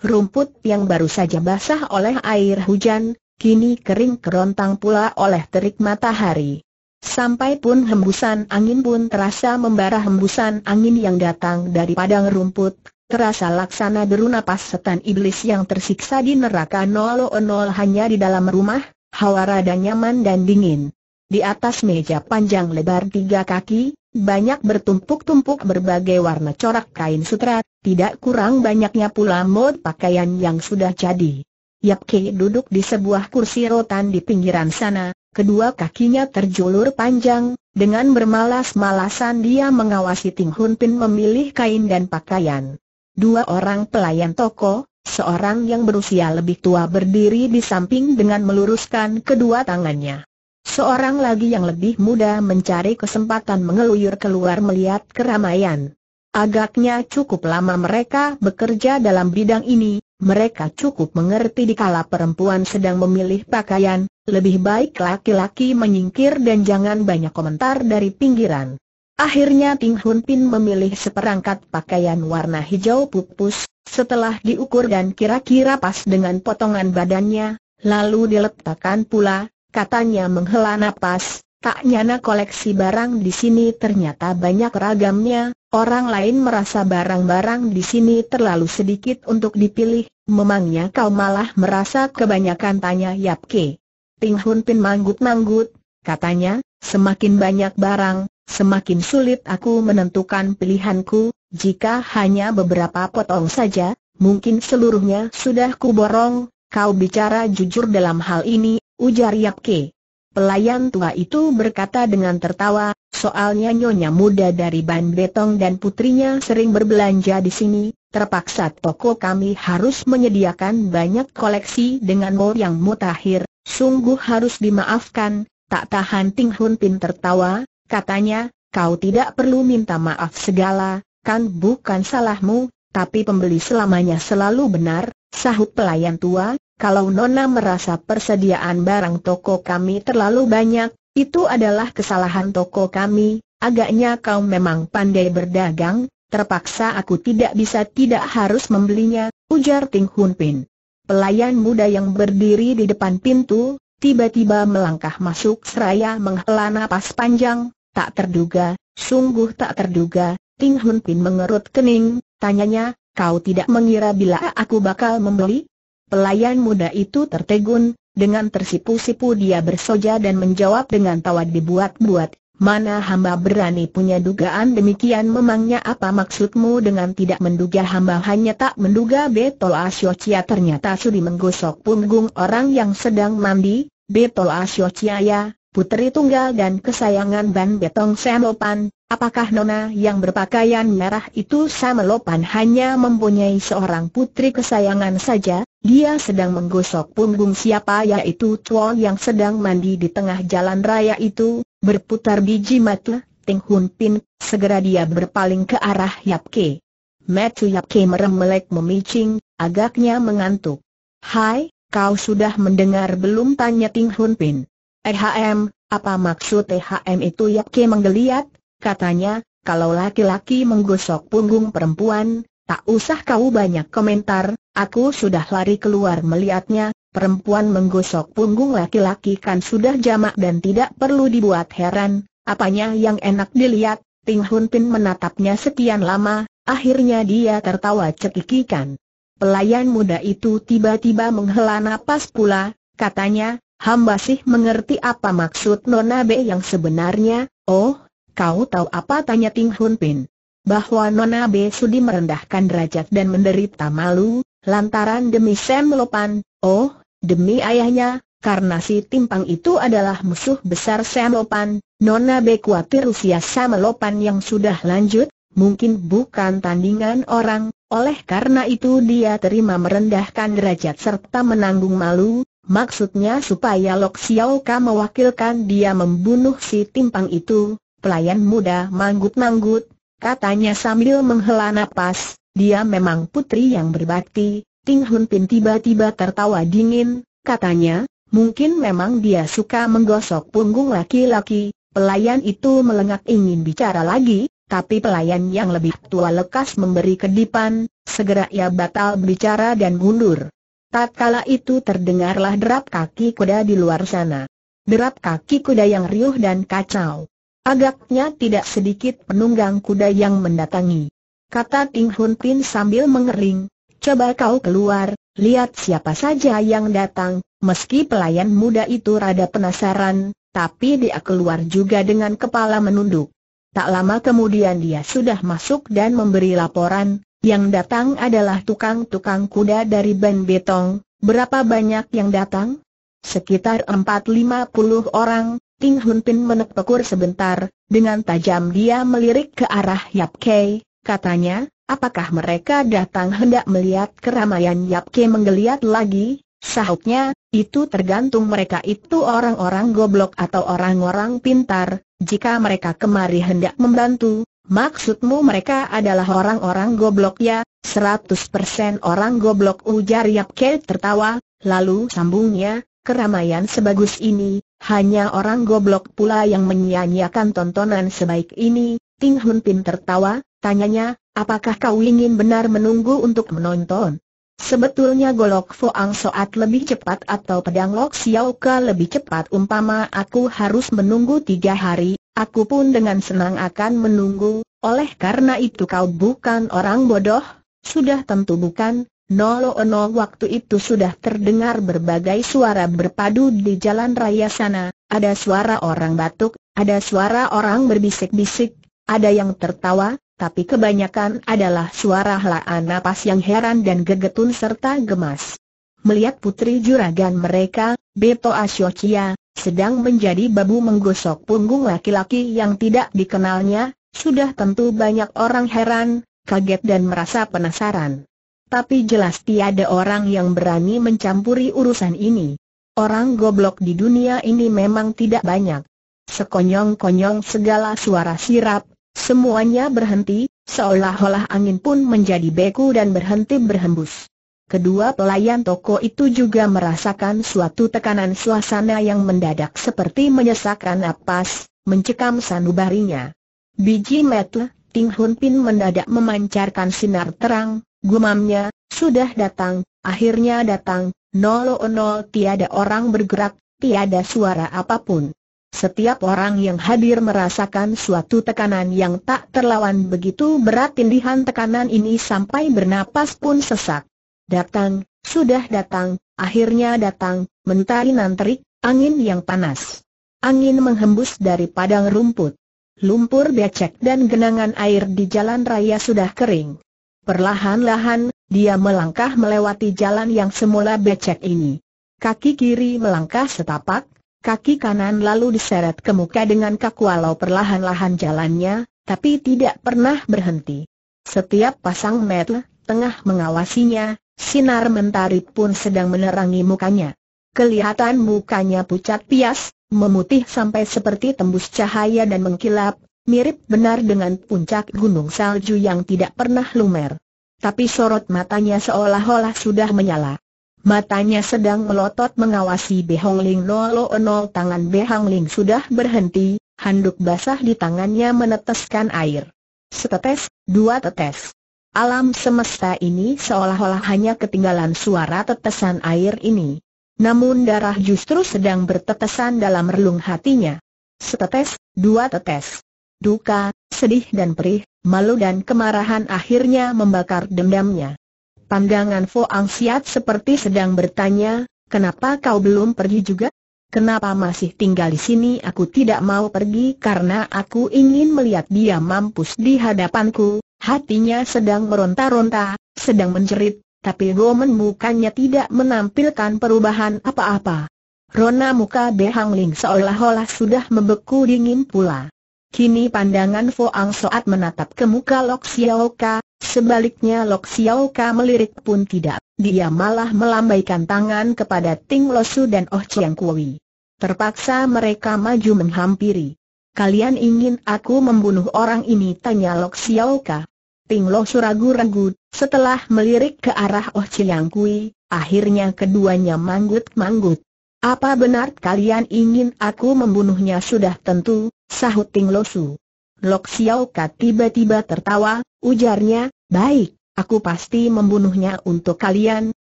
Rumput yang baru saja basah oleh air hujan, kini kering kerontang pula oleh terik matahari. Sampai pun hembusan angin pun terasa membara hembusan angin yang datang dari padang rumput, terasa laksana deru napas setan iblis yang tersiksa di neraka nol nol hanya di dalam rumah, hawa rada nyaman dan dingin. Di atas meja panjang lebar tiga kaki, banyak bertumpuk-tumpuk berbagai warna corak kain sutra, tidak kurang banyaknya pula mod pakaian yang sudah jadi. Yap Kei duduk di sebuah kursi rotan di pinggiran sana, kedua kakinya terjulur panjang, dengan bermalas-malasan dia mengawasi Ting Hun Pin memilih kain dan pakaian. Dua orang pelayan toko, seorang yang berusia lebih tua berdiri di samping dengan meluruskan kedua tangannya. Seorang lagi yang lebih muda mencari kesempatan mengeluyur keluar melihat keramaian. Agaknya cukup lama mereka bekerja dalam bidang ini, mereka cukup mengerti dikala perempuan sedang memilih pakaian, lebih baik laki-laki menyingkir dan jangan banyak komentar dari pinggiran. Akhirnya Ting Hun Pin memilih seperangkat pakaian warna hijau pupus, setelah diukur dan kira-kira pas dengan potongan badannya, lalu diletakkan pula, katanya menghela napas, Tak nyana koleksi barang di sini ternyata banyak ragamnya, orang lain merasa barang-barang di sini terlalu sedikit untuk dipilih, memangnya kau malah merasa kebanyakan tanya Yap Ke. Ting Hun Pin manggut-manggut, katanya, semakin banyak barang, semakin sulit aku menentukan pilihanku, jika hanya beberapa potong saja, mungkin seluruhnya sudah kuborong, kau bicara jujur dalam hal ini, ujar Yap Ke. Pelayan tua itu berkata dengan tertawa, soalnya nyonya muda dari Ban Betong dan putrinya sering berbelanja di sini, terpaksa toko kami harus menyediakan banyak koleksi dengan mor yang mutakhir, sungguh harus dimaafkan, tak tahan Ting Hun Pin tertawa, katanya, kau tidak perlu minta maaf segala, kan bukan salahmu, tapi pembeli selamanya selalu benar, sahut pelayan tua, kalau Nona merasa persediaan barang toko kami terlalu banyak, itu adalah kesalahan toko kami, agaknya kau memang pandai berdagang, terpaksa aku tidak bisa tidak harus membelinya, ujar Ting Hun Pin. Pelayan muda yang berdiri di depan pintu, tiba-tiba melangkah masuk seraya menghela napas panjang, tak terduga, sungguh tak terduga, Ting Hun Pin mengerut kening, tanyanya, kau tidak mengira bila aku bakal membeli? Pelayan muda itu tertegun, dengan tersipu-sipu dia bersoja dan menjawab dengan tawa dibuat-buat, mana hamba berani punya dugaan demikian memangnya apa maksudmu dengan tidak menduga hamba hanya tak menduga Beto Asyocia ternyata sudi menggosok punggung orang yang sedang mandi, Beto Asyocia ya, putri tunggal dan kesayangan Ban Betong Semopan, Apakah Nona yang berpakaian merah itu sama lopan hanya mempunyai seorang putri kesayangan saja? Dia sedang menggosok punggung siapa yaitu Chuan yang sedang mandi di tengah jalan raya itu, berputar biji mata, Ting Hun Pin, segera dia berpaling ke arah Yap Ke. Matu Yap Ke merem melek memicing, agaknya mengantuk. Hai, kau sudah mendengar belum tanya Ting Hun Pin? Eh HM, apa maksud THM itu Yap Ke menggeliat? katanya, kalau laki-laki menggosok punggung perempuan, tak usah kau banyak komentar, aku sudah lari keluar melihatnya, perempuan menggosok punggung laki-laki kan sudah jamak dan tidak perlu dibuat heran, apanya yang enak dilihat, Ting Hun Pin menatapnya sekian lama, akhirnya dia tertawa cekikikan. Pelayan muda itu tiba-tiba menghela napas pula, katanya, hamba sih mengerti apa maksud Nona B yang sebenarnya, oh, Kau tahu apa tanya Ting Hun Pin? Bahwa Nona B. Sudi merendahkan derajat dan menderita malu, lantaran demi Sam Lopan, oh, demi ayahnya, karena si Timpang itu adalah musuh besar Sam Lopan, Nona B. khawatir usia Sam Lopan yang sudah lanjut, mungkin bukan tandingan orang, oleh karena itu dia terima merendahkan derajat serta menanggung malu, maksudnya supaya Lok Xiao Ka mewakilkan dia membunuh si Timpang itu, pelayan muda manggut-manggut, katanya sambil menghela nafas. dia memang putri yang berbakti, Ting Hun Pin tiba-tiba tertawa dingin, katanya, mungkin memang dia suka menggosok punggung laki-laki, pelayan itu melengak ingin bicara lagi, tapi pelayan yang lebih tua lekas memberi kedipan, segera ia batal bicara dan mundur. Tak kala itu terdengarlah derap kaki kuda di luar sana. Derap kaki kuda yang riuh dan kacau. Agaknya tidak sedikit penunggang kuda yang mendatangi. Kata Ting Hun Pin sambil mengering, coba kau keluar, lihat siapa saja yang datang, meski pelayan muda itu rada penasaran, tapi dia keluar juga dengan kepala menunduk. Tak lama kemudian dia sudah masuk dan memberi laporan, yang datang adalah tukang-tukang kuda dari Ben Betong, berapa banyak yang datang? Sekitar 450 orang, Ting Hun Pin menepekur sebentar, dengan tajam dia melirik ke arah Yap Kei, katanya, apakah mereka datang hendak melihat keramaian Yap Kei menggeliat lagi? Sahutnya, itu tergantung mereka itu orang-orang goblok atau orang-orang pintar, jika mereka kemari hendak membantu, maksudmu mereka adalah orang-orang goblok ya, 100% orang goblok ujar Yap Kei tertawa, lalu sambungnya, Keramaian sebagus ini, hanya orang goblok pula yang menyia-nyiakan tontonan sebaik ini, Ting Hun Pin tertawa, tanyanya, apakah kau ingin benar menunggu untuk menonton? Sebetulnya golok Foang Soat lebih cepat atau pedang Lok Xiao Ka lebih cepat umpama aku harus menunggu tiga hari, aku pun dengan senang akan menunggu, oleh karena itu kau bukan orang bodoh, sudah tentu bukan, ono waktu itu sudah terdengar berbagai suara berpadu di jalan raya sana, ada suara orang batuk, ada suara orang berbisik-bisik, ada yang tertawa, tapi kebanyakan adalah suara helaan napas yang heran dan gegetun serta gemas. Melihat putri juragan mereka, Beto Asyokia, sedang menjadi babu menggosok punggung laki-laki yang tidak dikenalnya, sudah tentu banyak orang heran, kaget dan merasa penasaran. Tapi jelas tiada orang yang berani mencampuri urusan ini. Orang goblok di dunia ini memang tidak banyak. Sekonyong-konyong segala suara sirap, semuanya berhenti, seolah-olah angin pun menjadi beku dan berhenti berhembus. Kedua pelayan toko itu juga merasakan suatu tekanan suasana yang mendadak seperti menyesakkan napas, mencekam sanubarinya. Biji metu, Ting Hun Pin mendadak memancarkan sinar terang, Gumamnya, sudah datang, akhirnya datang, nol nol tiada orang bergerak, tiada suara apapun. Setiap orang yang hadir merasakan suatu tekanan yang tak terlawan begitu berat tindihan tekanan ini sampai bernapas pun sesak. Datang, sudah datang, akhirnya datang, mentari nantrik, angin yang panas. Angin menghembus dari padang rumput. Lumpur becek dan genangan air di jalan raya sudah kering. Perlahan-lahan, dia melangkah melewati jalan yang semula becek ini. Kaki kiri melangkah setapak, kaki kanan lalu diseret ke muka dengan kaku walau perlahan-lahan jalannya, tapi tidak pernah berhenti. Setiap pasang metel, tengah mengawasinya, sinar mentari pun sedang menerangi mukanya. Kelihatan mukanya pucat pias, memutih sampai seperti tembus cahaya dan mengkilap, Mirip benar dengan puncak gunung salju yang tidak pernah lumer. Tapi sorot matanya seolah-olah sudah menyala. Matanya sedang melotot mengawasi Behong Ling Nolo Enol tangan Behong sudah berhenti, handuk basah di tangannya meneteskan air. Setetes, dua tetes. Alam semesta ini seolah-olah hanya ketinggalan suara tetesan air ini. Namun darah justru sedang bertetesan dalam relung hatinya. Setetes, dua tetes duka, sedih dan perih, malu dan kemarahan akhirnya membakar dendamnya. Pandangan Fo Ang Siat seperti sedang bertanya, kenapa kau belum pergi juga? Kenapa masih tinggal di sini? Aku tidak mau pergi karena aku ingin melihat dia mampus di hadapanku. Hatinya sedang meronta-ronta, sedang menjerit, tapi Roman mukanya tidak menampilkan perubahan apa-apa. Rona muka Behang Ling seolah-olah sudah membeku dingin pula. Kini pandangan Fuang Soat menatap ke muka Lok Xiao Ka, sebaliknya Lok Xiao Ka melirik pun tidak, dia malah melambaikan tangan kepada Ting Losu dan Oh Chiang Kui. Terpaksa mereka maju menghampiri. Kalian ingin aku membunuh orang ini? Tanya Lok Xiao Ka. Ting Losu ragu-ragu, setelah melirik ke arah Oh Chiang Kui, akhirnya keduanya manggut-manggut. Apa benar kalian ingin aku membunuhnya sudah tentu, sahut Ting Losu. Lok Xiao Kat tiba-tiba tertawa, ujarnya, baik, aku pasti membunuhnya untuk kalian,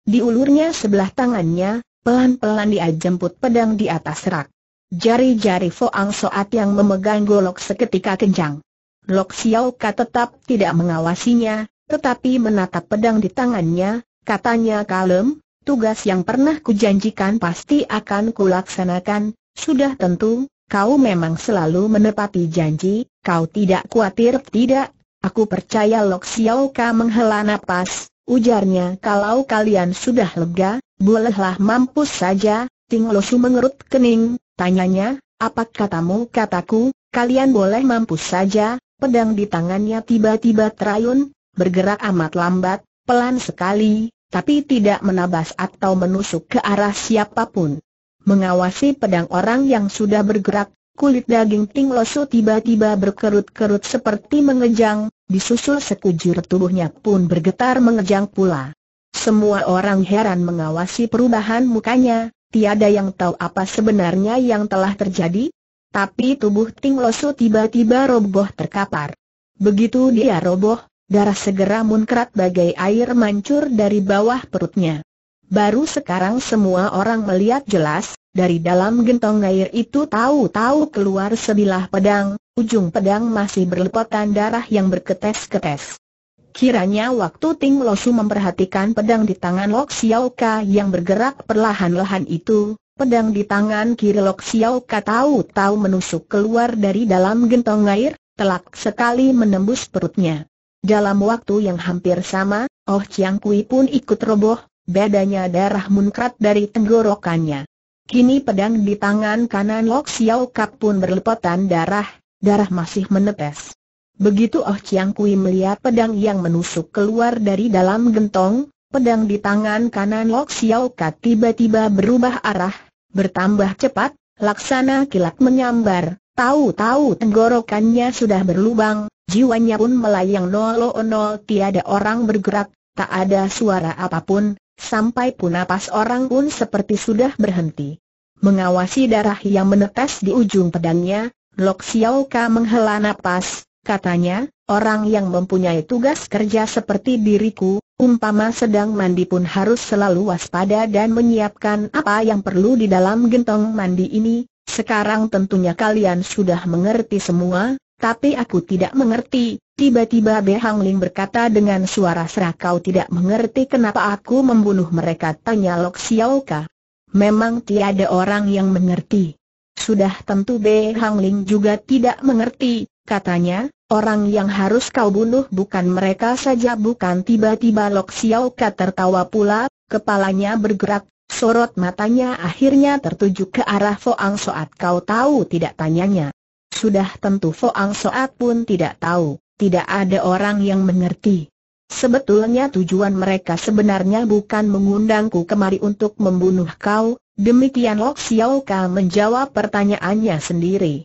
diulurnya sebelah tangannya, pelan-pelan dia jemput pedang di atas rak. Jari-jari Ang Soat yang memegang golok seketika kencang. Lok Xiao Kat tetap tidak mengawasinya, tetapi menatap pedang di tangannya, katanya kalem, tugas yang pernah kujanjikan pasti akan kulaksanakan, sudah tentu, kau memang selalu menepati janji, kau tidak khawatir tidak, aku percaya Lok Xiao Ka menghela napas, ujarnya kalau kalian sudah lega, bolehlah mampus saja, Ting Losu mengerut kening, tanyanya, apa katamu kataku, kalian boleh mampus saja, pedang di tangannya tiba-tiba terayun, bergerak amat lambat, pelan sekali, tapi tidak menabas atau menusuk ke arah siapapun. Mengawasi pedang orang yang sudah bergerak, kulit daging Ting Losu tiba-tiba berkerut-kerut seperti mengejang, disusul sekujur tubuhnya pun bergetar mengejang pula. Semua orang heran mengawasi perubahan mukanya, tiada yang tahu apa sebenarnya yang telah terjadi, tapi tubuh Ting Losu tiba-tiba roboh terkapar. Begitu dia roboh, Darah segera munkrat bagai air mancur dari bawah perutnya. Baru sekarang semua orang melihat jelas, dari dalam gentong air itu tahu-tahu keluar sebilah pedang, ujung pedang masih berlepotan darah yang berketes-ketes. Kiranya waktu Ting Losu memperhatikan pedang di tangan Lok Xiao Ka yang bergerak perlahan-lahan itu, pedang di tangan kiri Lok Xiao Ka tahu-tahu menusuk keluar dari dalam gentong air, telak sekali menembus perutnya. Dalam waktu yang hampir sama, Oh Chiang Kui pun ikut roboh, bedanya darah munkrat dari tenggorokannya. Kini pedang di tangan kanan Lok Xiao Kap pun berlepotan darah, darah masih menetes. Begitu Oh Chiang Kui melihat pedang yang menusuk keluar dari dalam gentong, pedang di tangan kanan Lok Xiao Kap tiba-tiba berubah arah, bertambah cepat, laksana kilat menyambar, tahu-tahu tenggorokannya sudah berlubang, Jiwanya pun melayang nol-nol tiada orang bergerak, tak ada suara apapun, sampai pun napas orang pun seperti sudah berhenti. Mengawasi darah yang menetes di ujung pedangnya, Lok Xiao Ka menghela napas, katanya, orang yang mempunyai tugas kerja seperti diriku, umpama sedang mandi pun harus selalu waspada dan menyiapkan apa yang perlu di dalam gentong mandi ini, sekarang tentunya kalian sudah mengerti semua, tapi aku tidak mengerti, tiba-tiba Behang Ling berkata dengan suara serak kau tidak mengerti kenapa aku membunuh mereka tanya Lok Xiao Ka. Memang tiada orang yang mengerti. Sudah tentu Behang Ling juga tidak mengerti, katanya, orang yang harus kau bunuh bukan mereka saja bukan tiba-tiba Lok Xiao Ka tertawa pula, kepalanya bergerak Sorot matanya akhirnya tertuju ke arah Foang Soat kau tahu tidak tanyanya. Sudah tentu Foang Soat pun tidak tahu, tidak ada orang yang mengerti. Sebetulnya tujuan mereka sebenarnya bukan mengundangku kemari untuk membunuh kau, demikian Lok Xiao Ka menjawab pertanyaannya sendiri.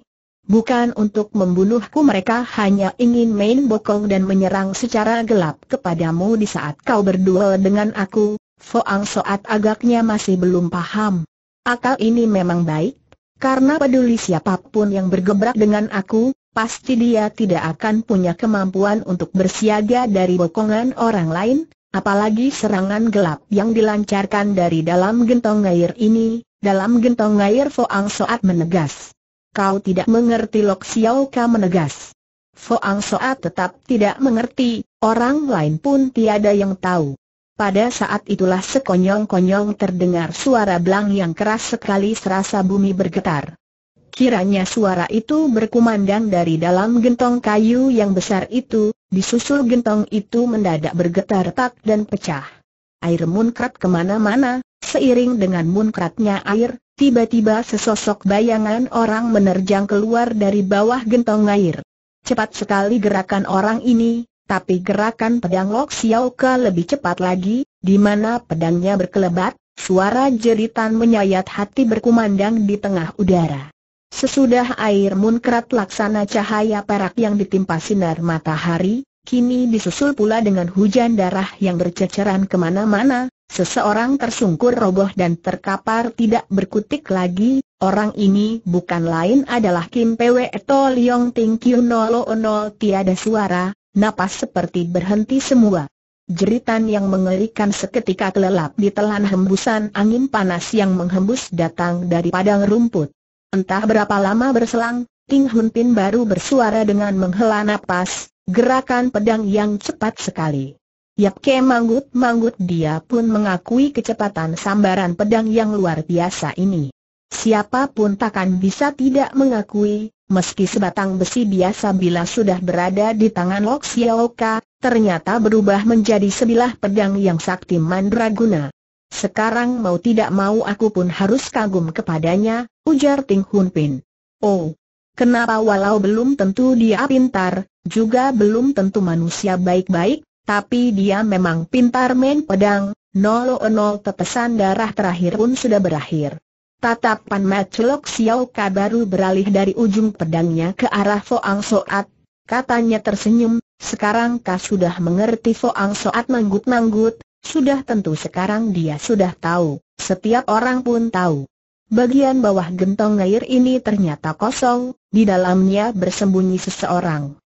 Bukan untuk membunuhku mereka hanya ingin main bokong dan menyerang secara gelap kepadamu di saat kau berduel dengan aku, Foang Soat agaknya masih belum paham. Akal ini memang baik, karena peduli siapapun yang bergebrak dengan aku, pasti dia tidak akan punya kemampuan untuk bersiaga dari bokongan orang lain, apalagi serangan gelap yang dilancarkan dari dalam gentong air ini, dalam gentong air Foang Soat menegas. Kau tidak mengerti Lok Xiao Ka menegas. Foang Soat tetap tidak mengerti, orang lain pun tiada yang tahu. Pada saat itulah sekonyong-konyong terdengar suara belang yang keras sekali serasa bumi bergetar. Kiranya suara itu berkumandang dari dalam gentong kayu yang besar itu, disusul gentong itu mendadak bergetar tak dan pecah. Air munkrat kemana-mana, seiring dengan munkratnya air, tiba-tiba sesosok bayangan orang menerjang keluar dari bawah gentong air. Cepat sekali gerakan orang ini, tapi gerakan pedang Lok Xiao lebih cepat lagi, di mana pedangnya berkelebat, suara jeritan menyayat hati berkumandang di tengah udara. Sesudah air munkrat laksana cahaya perak yang ditimpa sinar matahari, kini disusul pula dengan hujan darah yang berceceran kemana-mana, seseorang tersungkur roboh dan terkapar tidak berkutik lagi, orang ini bukan lain adalah Kim Pwe Tol Yong Ting Kiu Nolo Onol tiada suara, napas seperti berhenti semua. Jeritan yang mengerikan seketika kelelap ditelan hembusan angin panas yang menghembus datang dari padang rumput. Entah berapa lama berselang, Ting Hun Pin baru bersuara dengan menghela napas, gerakan pedang yang cepat sekali. Yap Ke manggut-manggut dia pun mengakui kecepatan sambaran pedang yang luar biasa ini. Siapapun takkan bisa tidak mengakui, meski sebatang besi biasa bila sudah berada di tangan Lok Xiaoka, ternyata berubah menjadi sebilah pedang yang sakti mandraguna. Sekarang mau tidak mau aku pun harus kagum kepadanya, ujar Ting Hun Pin. Oh, Kenapa walau belum tentu dia pintar, juga belum tentu manusia baik-baik, tapi dia memang pintar main pedang, nol nol tetesan darah terakhir pun sudah berakhir. Tatapan Matulok Xiao Ka baru beralih dari ujung pedangnya ke arah Foang Soat. Katanya tersenyum, sekarang Ka sudah mengerti Foang Soat manggut-manggut, sudah tentu sekarang dia sudah tahu, setiap orang pun tahu. Bagian bawah gentong air ini ternyata kosong, di dalamnya bersembunyi seseorang.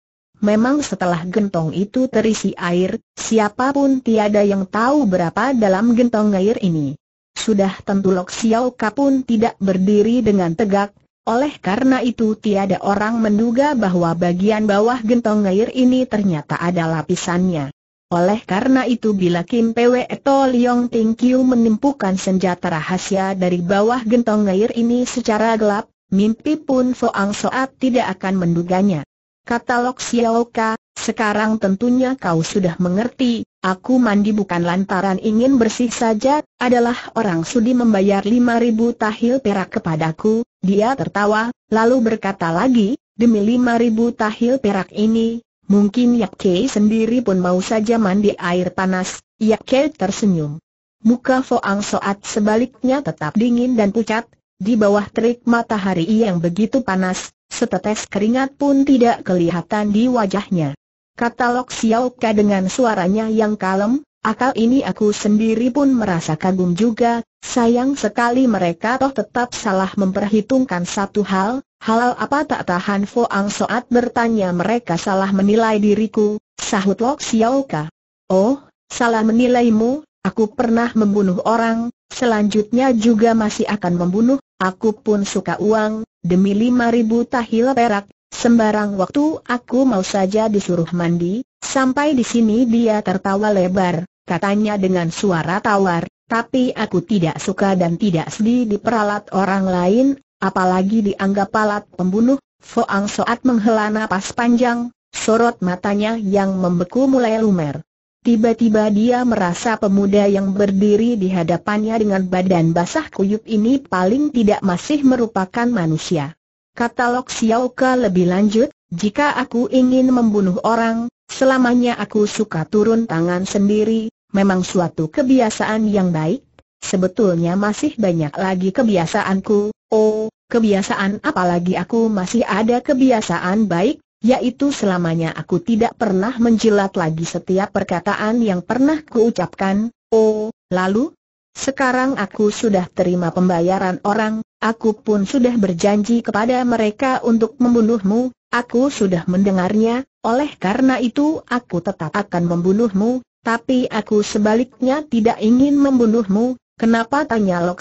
Memang setelah gentong itu terisi air, siapapun tiada yang tahu berapa dalam gentong air ini. Sudah tentu Lok Xiao pun tidak berdiri dengan tegak, oleh karena itu tiada orang menduga bahwa bagian bawah gentong air ini ternyata ada lapisannya. Oleh karena itu bila Kim Pwe To Liong Ting Kiu menimpukan senjata rahasia dari bawah gentong air ini secara gelap, mimpi pun Foang Soat tidak akan menduganya. Kata Lok Xiao Ka, sekarang tentunya kau sudah mengerti, Aku mandi bukan lantaran ingin bersih saja, adalah orang sudi membayar ribu tahil perak kepadaku, dia tertawa, lalu berkata lagi, demi ribu tahil perak ini, mungkin Yakkei sendiri pun mau saja mandi air panas, Yakkei tersenyum. Muka Foang Soat sebaliknya tetap dingin dan pucat, di bawah terik matahari yang begitu panas, setetes keringat pun tidak kelihatan di wajahnya kata Lok Xiao Ka dengan suaranya yang kalem, akal ini aku sendiri pun merasa kagum juga, sayang sekali mereka toh tetap salah memperhitungkan satu hal, halal apa tak tahan Foang Soat bertanya mereka salah menilai diriku, sahut Lok Xiao Ka. Oh, salah menilaimu, aku pernah membunuh orang, selanjutnya juga masih akan membunuh, aku pun suka uang, demi lima ribu tahil perak, Sembarang waktu aku mau saja disuruh mandi, sampai di sini dia tertawa lebar, katanya dengan suara tawar, tapi aku tidak suka dan tidak sedih diperalat orang lain, apalagi dianggap alat pembunuh. Foang Soat menghela napas panjang, sorot matanya yang membeku mulai lumer. Tiba-tiba dia merasa pemuda yang berdiri di hadapannya dengan badan basah kuyup ini paling tidak masih merupakan manusia. Kata Lok Xiao Ke lebih lanjut, jika aku ingin membunuh orang, selamanya aku suka turun tangan sendiri, memang suatu kebiasaan yang baik. Sebetulnya masih banyak lagi kebiasaanku, oh, kebiasaan apalagi aku masih ada kebiasaan baik, yaitu selamanya aku tidak pernah menjilat lagi setiap perkataan yang pernah kuucapkan, oh, lalu, sekarang aku sudah terima pembayaran orang, aku pun sudah berjanji kepada mereka untuk membunuhmu, aku sudah mendengarnya, oleh karena itu aku tetap akan membunuhmu, tapi aku sebaliknya tidak ingin membunuhmu, kenapa tanya Lok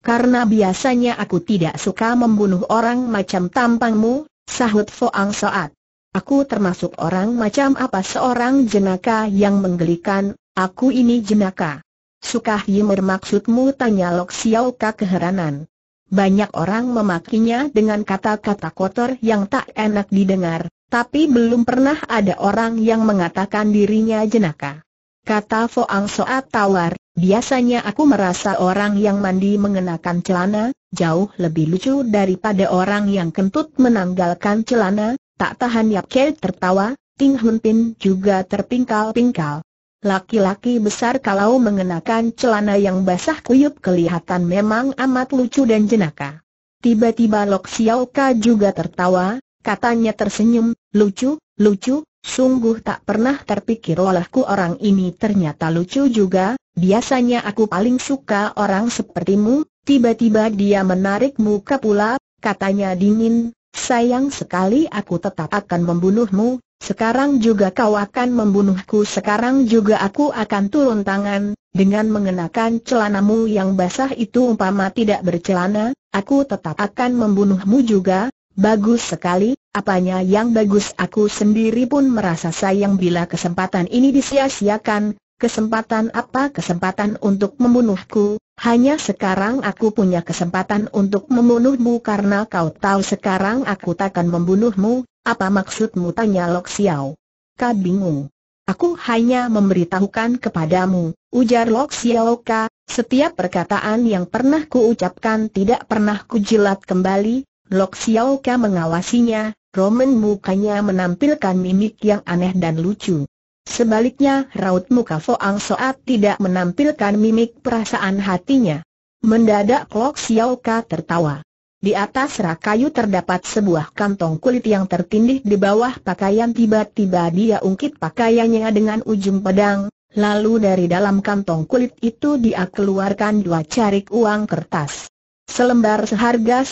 Karena biasanya aku tidak suka membunuh orang macam tampangmu, sahut Foang Soat. Aku termasuk orang macam apa seorang jenaka yang menggelikan, aku ini jenaka. Sukah Yimer maksudmu tanya Lok Xiao Ka keheranan. Banyak orang memakinya dengan kata-kata kotor yang tak enak didengar, tapi belum pernah ada orang yang mengatakan dirinya jenaka. Kata Foang Soat tawar, biasanya aku merasa orang yang mandi mengenakan celana, jauh lebih lucu daripada orang yang kentut menanggalkan celana, tak tahan Yap Kei tertawa, Ting Hun Pin juga terpingkal-pingkal. Laki-laki besar kalau mengenakan celana yang basah kuyup kelihatan memang amat lucu dan jenaka. Tiba-tiba Lok Xiao Ka juga tertawa, katanya tersenyum, lucu, lucu, Sungguh tak pernah terpikir olehku orang ini ternyata lucu juga, biasanya aku paling suka orang sepertimu, tiba-tiba dia menarik muka pula, katanya dingin, sayang sekali aku tetap akan membunuhmu, sekarang juga kau akan membunuhku Sekarang juga aku akan turun tangan Dengan mengenakan celanamu yang basah itu umpama tidak bercelana Aku tetap akan membunuhmu juga Bagus sekali, apanya yang bagus Aku sendiri pun merasa sayang bila kesempatan ini disia-siakan Kesempatan apa kesempatan untuk membunuhku hanya sekarang aku punya kesempatan untuk membunuhmu karena kau tahu sekarang aku takkan membunuhmu, apa maksudmu tanya Lok Xiao? Ka bingung. Aku hanya memberitahukan kepadamu, ujar Lok Xiao Ka, setiap perkataan yang pernah kuucapkan tidak pernah kujilat kembali, Lok Xiao Ka mengawasinya, Roman mukanya menampilkan mimik yang aneh dan lucu. Sebaliknya, raut muka Foang Soat tidak menampilkan mimik perasaan hatinya. Mendadak Lok Xiao Ka tertawa. Di atas rak kayu terdapat sebuah kantong kulit yang tertindih di bawah pakaian tiba-tiba dia ungkit pakaiannya dengan ujung pedang, lalu dari dalam kantong kulit itu dia keluarkan dua carik uang kertas. Selembar seharga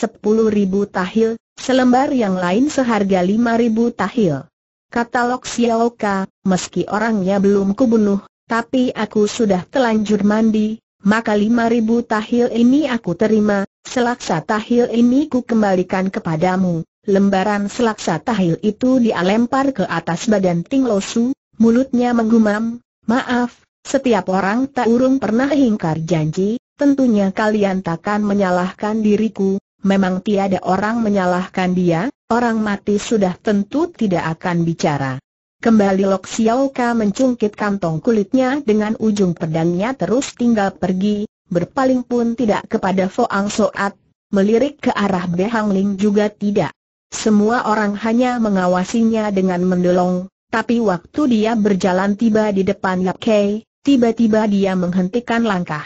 ribu tahil, selembar yang lain seharga ribu tahil. Kata Lok Xiaoka, meski orangnya belum kubunuh, tapi aku sudah telanjur mandi, maka ribu tahil ini aku terima, Selaksa tahil ini ku kembalikan kepadamu. Lembaran selaksa tahil itu dia lempar ke atas badan Ting Lo Su, mulutnya menggumam, maaf, setiap orang tak urung pernah ingkar janji, tentunya kalian takkan menyalahkan diriku, memang tiada orang menyalahkan dia, orang mati sudah tentu tidak akan bicara. Kembali Lok Xiao Ka mencungkit kantong kulitnya dengan ujung pedangnya terus tinggal pergi, berpaling pun tidak kepada Foang Soat, melirik ke arah Behang Ling juga tidak. Semua orang hanya mengawasinya dengan mendelong, tapi waktu dia berjalan tiba di depan Yap Kei, tiba-tiba dia menghentikan langkah.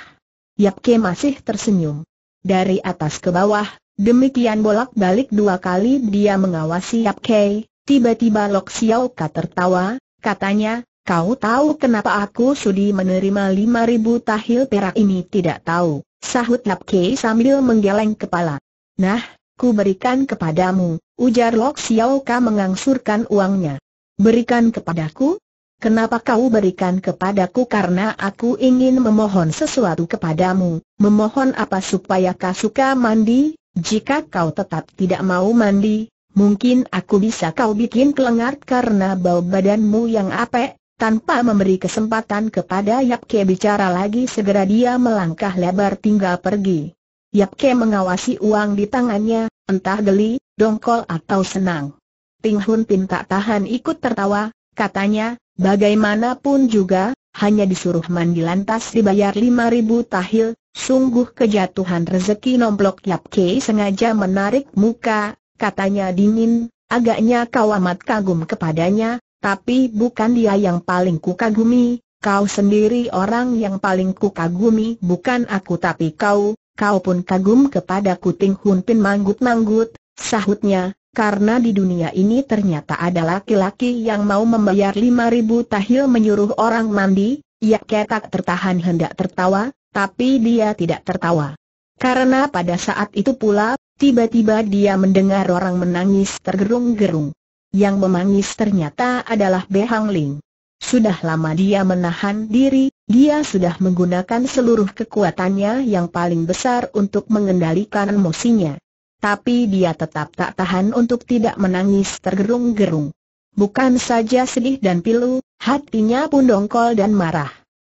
Yap Kei masih tersenyum. Dari atas ke bawah, demikian bolak-balik dua kali dia mengawasi Yap Kei, tiba-tiba Lok Xiao Ka tertawa, katanya, Kau tahu kenapa aku sudi menerima lima ribu tahil perak ini tidak tahu, sahut Lap Kei sambil menggeleng kepala. Nah, ku berikan kepadamu, ujar Lok Xiao Ka mengangsurkan uangnya. Berikan kepadaku? Kenapa kau berikan kepadaku karena aku ingin memohon sesuatu kepadamu, memohon apa supaya kau suka mandi, jika kau tetap tidak mau mandi, mungkin aku bisa kau bikin kelengar karena bau badanmu yang apek, tanpa memberi kesempatan kepada Yap Ke bicara lagi segera dia melangkah lebar tinggal pergi. Yap Ke mengawasi uang di tangannya, entah geli, dongkol atau senang. Ting Hun Pin tak tahan ikut tertawa, katanya, bagaimanapun juga, hanya disuruh mandi lantas dibayar 5000 tahil, sungguh kejatuhan rezeki nomplok Yap Ke sengaja menarik muka, katanya dingin, agaknya kau amat kagum kepadanya, tapi bukan dia yang paling kukagumi, kau sendiri orang yang paling kukagumi bukan aku tapi kau, kau pun kagum kepada kuting Hunpin manggut-manggut, sahutnya, karena di dunia ini ternyata ada laki-laki yang mau membayar lima ribu tahil menyuruh orang mandi, ya ketak tertahan hendak tertawa, tapi dia tidak tertawa. Karena pada saat itu pula, tiba-tiba dia mendengar orang menangis tergerung-gerung. Yang memangis ternyata adalah Behang Ling. Sudah lama dia menahan diri, dia sudah menggunakan seluruh kekuatannya yang paling besar untuk mengendalikan emosinya. Tapi dia tetap tak tahan untuk tidak menangis tergerung-gerung. Bukan saja sedih dan pilu, hatinya pun dongkol dan marah.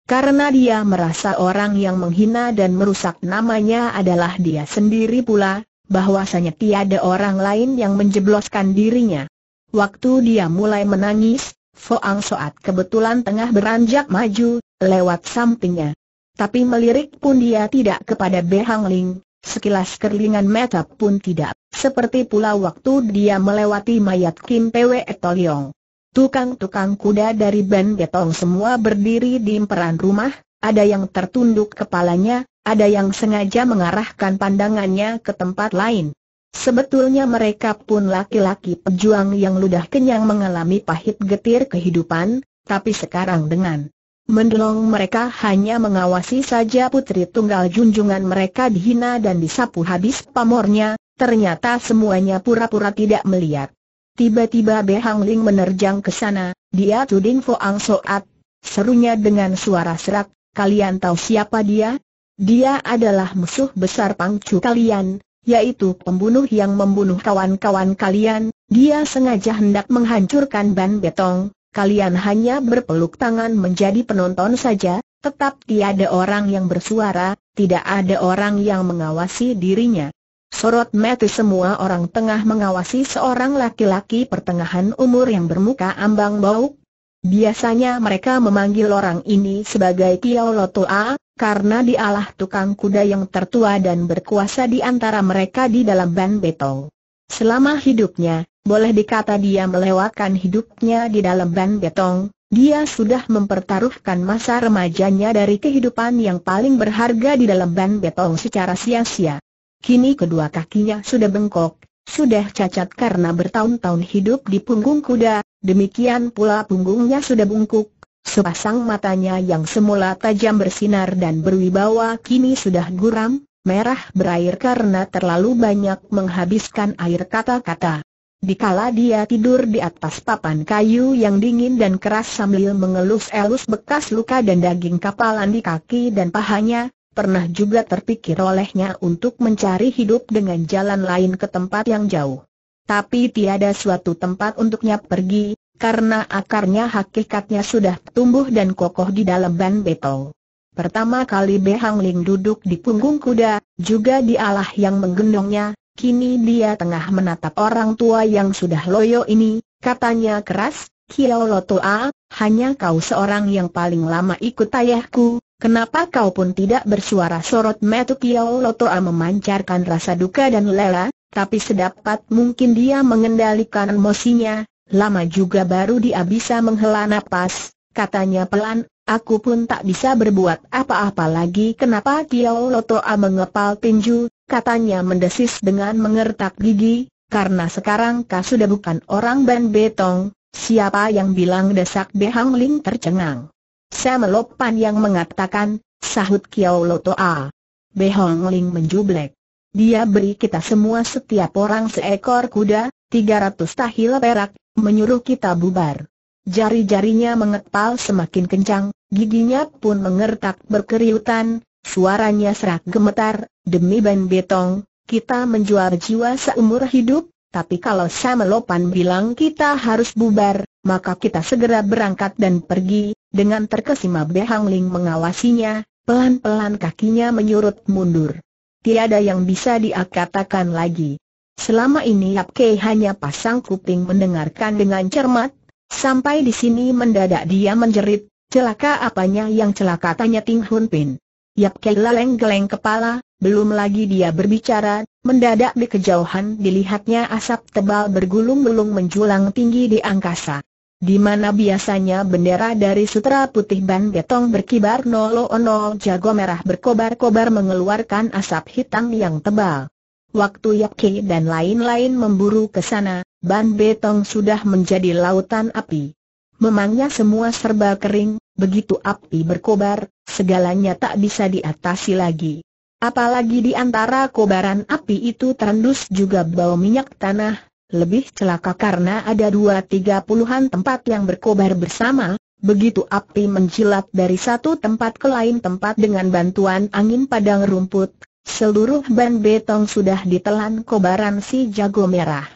Karena dia merasa orang yang menghina dan merusak namanya adalah dia sendiri pula, bahwasanya tiada orang lain yang menjebloskan dirinya. Waktu dia mulai menangis, Foang Soat kebetulan tengah beranjak maju, lewat sampingnya. Tapi melirik pun dia tidak kepada Behang Ling, sekilas kerlingan mata pun tidak, seperti pula waktu dia melewati mayat Kim Pwe Toliong. Tukang-tukang kuda dari Ben Getong semua berdiri di emperan rumah, ada yang tertunduk kepalanya, ada yang sengaja mengarahkan pandangannya ke tempat lain. Sebetulnya mereka pun laki-laki pejuang yang ludah kenyang mengalami pahit getir kehidupan, tapi sekarang dengan mendelong mereka hanya mengawasi saja putri tunggal junjungan mereka dihina dan disapu habis pamornya, ternyata semuanya pura-pura tidak melihat. Tiba-tiba Behang Ling menerjang ke sana, dia tuding Foang Soat, serunya dengan suara serak, kalian tahu siapa dia? Dia adalah musuh besar pangcu kalian, yaitu pembunuh yang membunuh kawan-kawan kalian, dia sengaja hendak menghancurkan ban betong, kalian hanya berpeluk tangan menjadi penonton saja, tetap tiada orang yang bersuara, tidak ada orang yang mengawasi dirinya. Sorot mata semua orang tengah mengawasi seorang laki-laki pertengahan umur yang bermuka ambang bau. Biasanya mereka memanggil orang ini sebagai Tiao Lotoa, karena dialah tukang kuda yang tertua dan berkuasa di antara mereka di dalam Ban Betong. Selama hidupnya, boleh dikata dia melewatkan hidupnya di dalam Ban Betong, dia sudah mempertaruhkan masa remajanya dari kehidupan yang paling berharga di dalam Ban Betong secara sia-sia. Kini kedua kakinya sudah bengkok, sudah cacat karena bertahun-tahun hidup di punggung kuda, demikian pula punggungnya sudah bungkuk, Sepasang matanya yang semula tajam bersinar dan berwibawa kini sudah guram, merah berair karena terlalu banyak menghabiskan air kata-kata. Dikala dia tidur di atas papan kayu yang dingin dan keras sambil mengelus-elus bekas luka dan daging kapalan di kaki dan pahanya, pernah juga terpikir olehnya untuk mencari hidup dengan jalan lain ke tempat yang jauh. Tapi tiada suatu tempat untuknya pergi, karena akarnya hakikatnya sudah tumbuh dan kokoh di dalam ban beto. Pertama kali Behang Ling duduk di punggung kuda, juga dialah yang menggendongnya, kini dia tengah menatap orang tua yang sudah loyo ini, katanya keras, Kiao Lotoa, hanya kau seorang yang paling lama ikut ayahku, kenapa kau pun tidak bersuara sorot metu Kiao Lotoa memancarkan rasa duka dan lela, tapi sedapat mungkin dia mengendalikan emosinya, Lama juga baru dia bisa menghela nafas, katanya pelan, aku pun tak bisa berbuat apa-apa lagi kenapa Kiao Lotoa mengepal tinju, katanya mendesis dengan mengertak gigi, karena sekarang kau sudah bukan orang ban betong, siapa yang bilang desak Behang Ling tercengang. Saya Semelopan yang mengatakan, sahut Kiao Lotoa. Behang Ling menjublek. Dia beri kita semua setiap orang seekor kuda, 300 tahil perak, menyuruh kita bubar. Jari-jarinya mengepal semakin kencang, giginya pun mengertak berkeriutan, suaranya serak gemetar, demi ban Betong, kita menjual jiwa seumur hidup, tapi kalau Samelopan bilang kita harus bubar, maka kita segera berangkat dan pergi, dengan terkesima Behang Ling mengawasinya, pelan-pelan kakinya menyurut mundur. Tiada yang bisa diakatakan lagi. Selama ini Yap Kei hanya pasang kuping mendengarkan dengan cermat, sampai di sini mendadak dia menjerit, celaka apanya yang celaka tanya Ting Hun Pin. Yap Kei geleng-geleng kepala, belum lagi dia berbicara, mendadak di kejauhan dilihatnya asap tebal bergulung-gulung menjulang tinggi di angkasa. Di mana biasanya bendera dari sutra putih ban betong berkibar nol, jago merah berkobar-kobar mengeluarkan asap hitam yang tebal waktu Yaki dan lain-lain memburu ke sana, ban betong sudah menjadi lautan api. Memangnya semua serba kering, begitu api berkobar, segalanya tak bisa diatasi lagi. Apalagi di antara kobaran api itu terendus juga bau minyak tanah, lebih celaka karena ada dua tiga puluhan tempat yang berkobar bersama, Begitu api menjilat dari satu tempat ke lain tempat dengan bantuan angin padang rumput, Seluruh ban betong sudah ditelan kobaran si jago merah.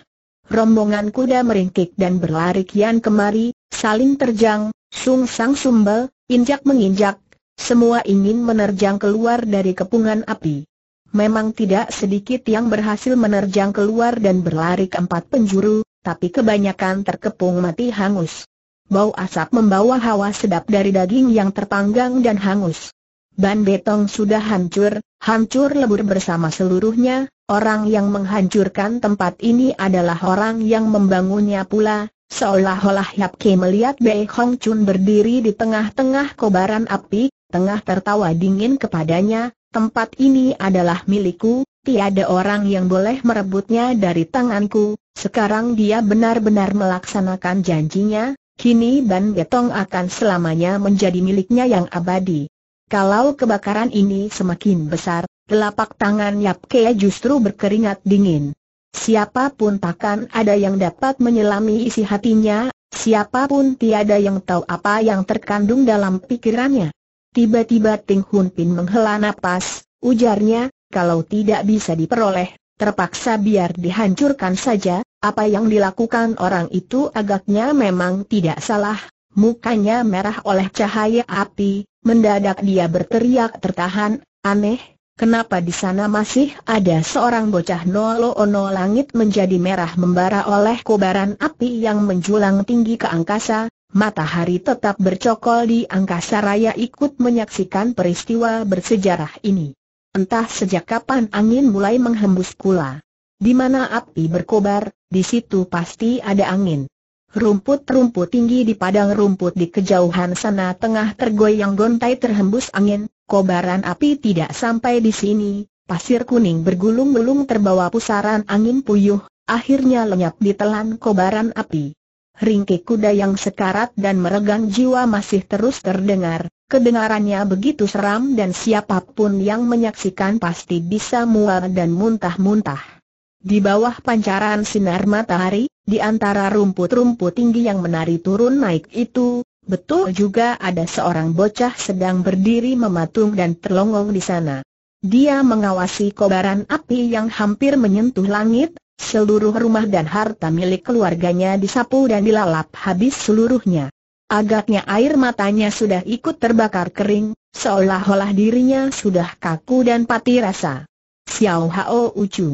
Rombongan kuda meringkik dan berlari kian kemari, saling terjang, sung sang sumbel, injak menginjak, semua ingin menerjang keluar dari kepungan api. Memang tidak sedikit yang berhasil menerjang keluar dan berlari ke empat penjuru, tapi kebanyakan terkepung mati hangus. Bau asap membawa hawa sedap dari daging yang terpanggang dan hangus. Ban Betong sudah hancur, hancur lebur bersama seluruhnya, orang yang menghancurkan tempat ini adalah orang yang membangunnya pula, seolah-olah Yap Ke melihat Bei Hong Chun berdiri di tengah-tengah kobaran api, tengah tertawa dingin kepadanya, tempat ini adalah milikku, tiada orang yang boleh merebutnya dari tanganku, sekarang dia benar-benar melaksanakan janjinya, kini Ban Betong akan selamanya menjadi miliknya yang abadi. Kalau kebakaran ini semakin besar, telapak tangan Yap Kea justru berkeringat dingin. Siapapun takkan ada yang dapat menyelami isi hatinya, siapapun tiada yang tahu apa yang terkandung dalam pikirannya. Tiba-tiba Ting Hun Pin menghela nafas, ujarnya, kalau tidak bisa diperoleh, terpaksa biar dihancurkan saja, apa yang dilakukan orang itu agaknya memang tidak salah, mukanya merah oleh cahaya api, Mendadak dia berteriak tertahan, aneh, kenapa di sana masih ada seorang bocah nolo ono langit menjadi merah membara oleh kobaran api yang menjulang tinggi ke angkasa, matahari tetap bercokol di angkasa raya ikut menyaksikan peristiwa bersejarah ini. Entah sejak kapan angin mulai menghembus pula. Di mana api berkobar, di situ pasti ada angin. Rumput-rumput tinggi di padang rumput di kejauhan sana tengah tergoyang gontai terhembus angin, kobaran api tidak sampai di sini, pasir kuning bergulung-gulung terbawa pusaran angin puyuh, akhirnya lenyap ditelan kobaran api. Ringkik kuda yang sekarat dan meregang jiwa masih terus terdengar, kedengarannya begitu seram dan siapapun yang menyaksikan pasti bisa mual dan muntah-muntah. Di bawah pancaran sinar matahari, di antara rumput-rumput tinggi yang menari turun naik itu, betul juga ada seorang bocah sedang berdiri mematung dan terlongong di sana. Dia mengawasi kobaran api yang hampir menyentuh langit, seluruh rumah dan harta milik keluarganya disapu dan dilalap habis seluruhnya. Agaknya air matanya sudah ikut terbakar kering, seolah-olah dirinya sudah kaku dan pati rasa. Xiao Hao Ucu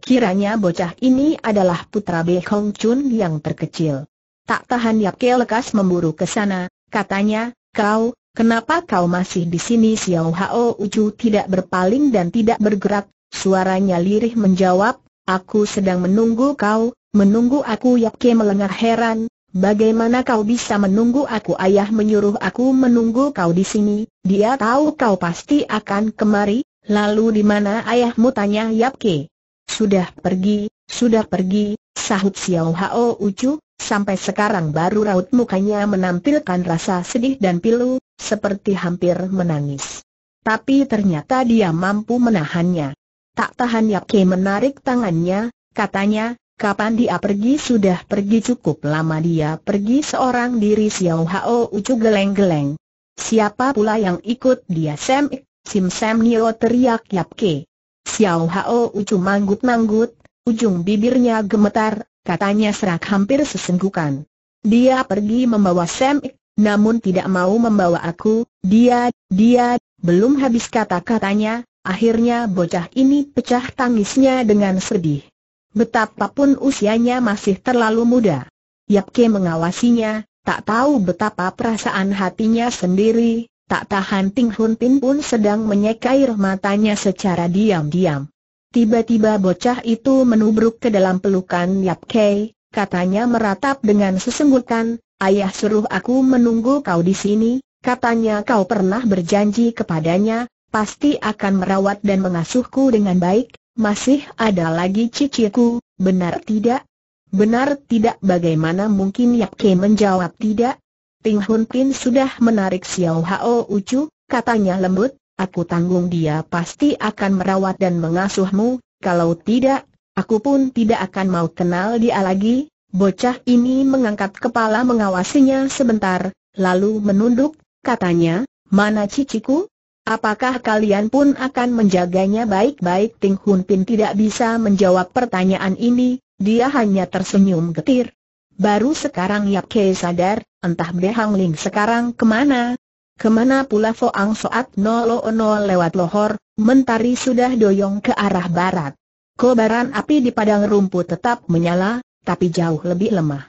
Kiranya bocah ini adalah putra Be Chun yang terkecil. Tak tahan Yake lekas memburu ke sana, katanya, kau, kenapa kau masih di sini Xiao Hao Ucu tidak berpaling dan tidak bergerak, suaranya lirih menjawab, aku sedang menunggu kau, menunggu aku Yap Ke melengar heran, bagaimana kau bisa menunggu aku ayah menyuruh aku menunggu kau di sini, dia tahu kau pasti akan kemari, lalu di mana ayahmu tanya Yap Yapke. Sudah pergi, sudah pergi, sahut Xiao Hao Ucu, sampai sekarang baru raut mukanya menampilkan rasa sedih dan pilu, seperti hampir menangis. Tapi ternyata dia mampu menahannya. Tak tahan Yap Ke menarik tangannya, katanya, kapan dia pergi sudah pergi cukup lama dia pergi seorang diri Xiao Hao Ucu geleng-geleng. Siapa pula yang ikut dia Sam Sim Sam Nio teriak Yap Ke. Xiao Hao Ucu manggut-manggut, ujung bibirnya gemetar, katanya serak hampir sesenggukan. Dia pergi membawa Sam Ik, namun tidak mau membawa aku, dia, dia, belum habis kata-katanya, akhirnya bocah ini pecah tangisnya dengan sedih. Betapapun usianya masih terlalu muda. Yapke mengawasinya, tak tahu betapa perasaan hatinya sendiri, Tak tahan Ting Hun Pin pun sedang menyekair matanya secara diam-diam. Tiba-tiba bocah itu menubruk ke dalam pelukan Yap Kei, katanya meratap dengan sesenggukan, ayah suruh aku menunggu kau di sini, katanya kau pernah berjanji kepadanya, pasti akan merawat dan mengasuhku dengan baik, masih ada lagi ciciku, benar tidak? Benar tidak bagaimana mungkin Yap Kei menjawab tidak? Ting Hun Pin sudah menarik Xiao Hao Ucu, katanya lembut, aku tanggung dia pasti akan merawat dan mengasuhmu, kalau tidak, aku pun tidak akan mau kenal dia lagi. Bocah ini mengangkat kepala mengawasinya sebentar, lalu menunduk, katanya, mana ciciku? Apakah kalian pun akan menjaganya baik-baik? Ting Hun Pin tidak bisa menjawab pertanyaan ini, dia hanya tersenyum getir. Baru sekarang Yap Kei sadar, Entah Behang Ling sekarang kemana? Kemana pula Foang Soat Nolo Ono lewat Lohor, mentari sudah doyong ke arah barat. Kobaran api di padang rumput tetap menyala, tapi jauh lebih lemah.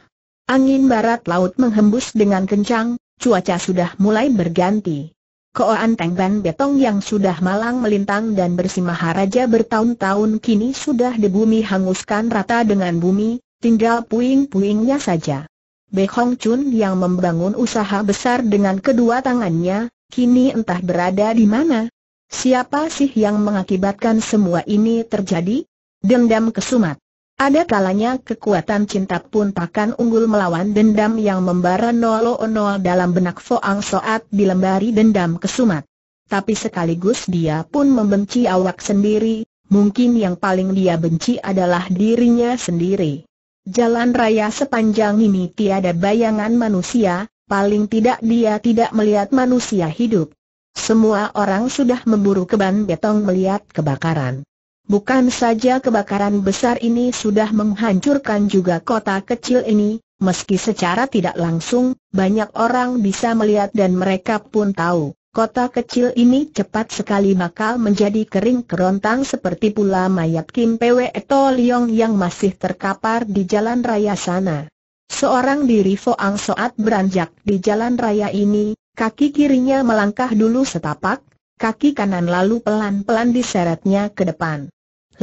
Angin barat laut menghembus dengan kencang, cuaca sudah mulai berganti. Koan Tengban Betong yang sudah malang melintang dan bersimaharaja bertahun-tahun kini sudah debumi hanguskan rata dengan bumi, tinggal puing-puingnya saja. Be Hong Chun yang membangun usaha besar dengan kedua tangannya, kini entah berada di mana. Siapa sih yang mengakibatkan semua ini terjadi? Dendam kesumat. Ada kalanya kekuatan cinta pun takkan unggul melawan dendam yang membara nol dalam benak Foang Soat dilembari dendam kesumat. Tapi sekaligus dia pun membenci awak sendiri, mungkin yang paling dia benci adalah dirinya sendiri. Jalan raya sepanjang ini tiada bayangan manusia, paling tidak dia tidak melihat manusia hidup. Semua orang sudah memburu keban betong melihat kebakaran. Bukan saja kebakaran besar ini sudah menghancurkan juga kota kecil ini, meski secara tidak langsung, banyak orang bisa melihat dan mereka pun tahu. Kota kecil ini cepat sekali bakal menjadi kering kerontang seperti pula mayat Kim Pwe To Liong yang masih terkapar di jalan raya sana. Seorang diri Foang Soat beranjak di jalan raya ini, kaki kirinya melangkah dulu setapak, kaki kanan lalu pelan-pelan diseretnya ke depan.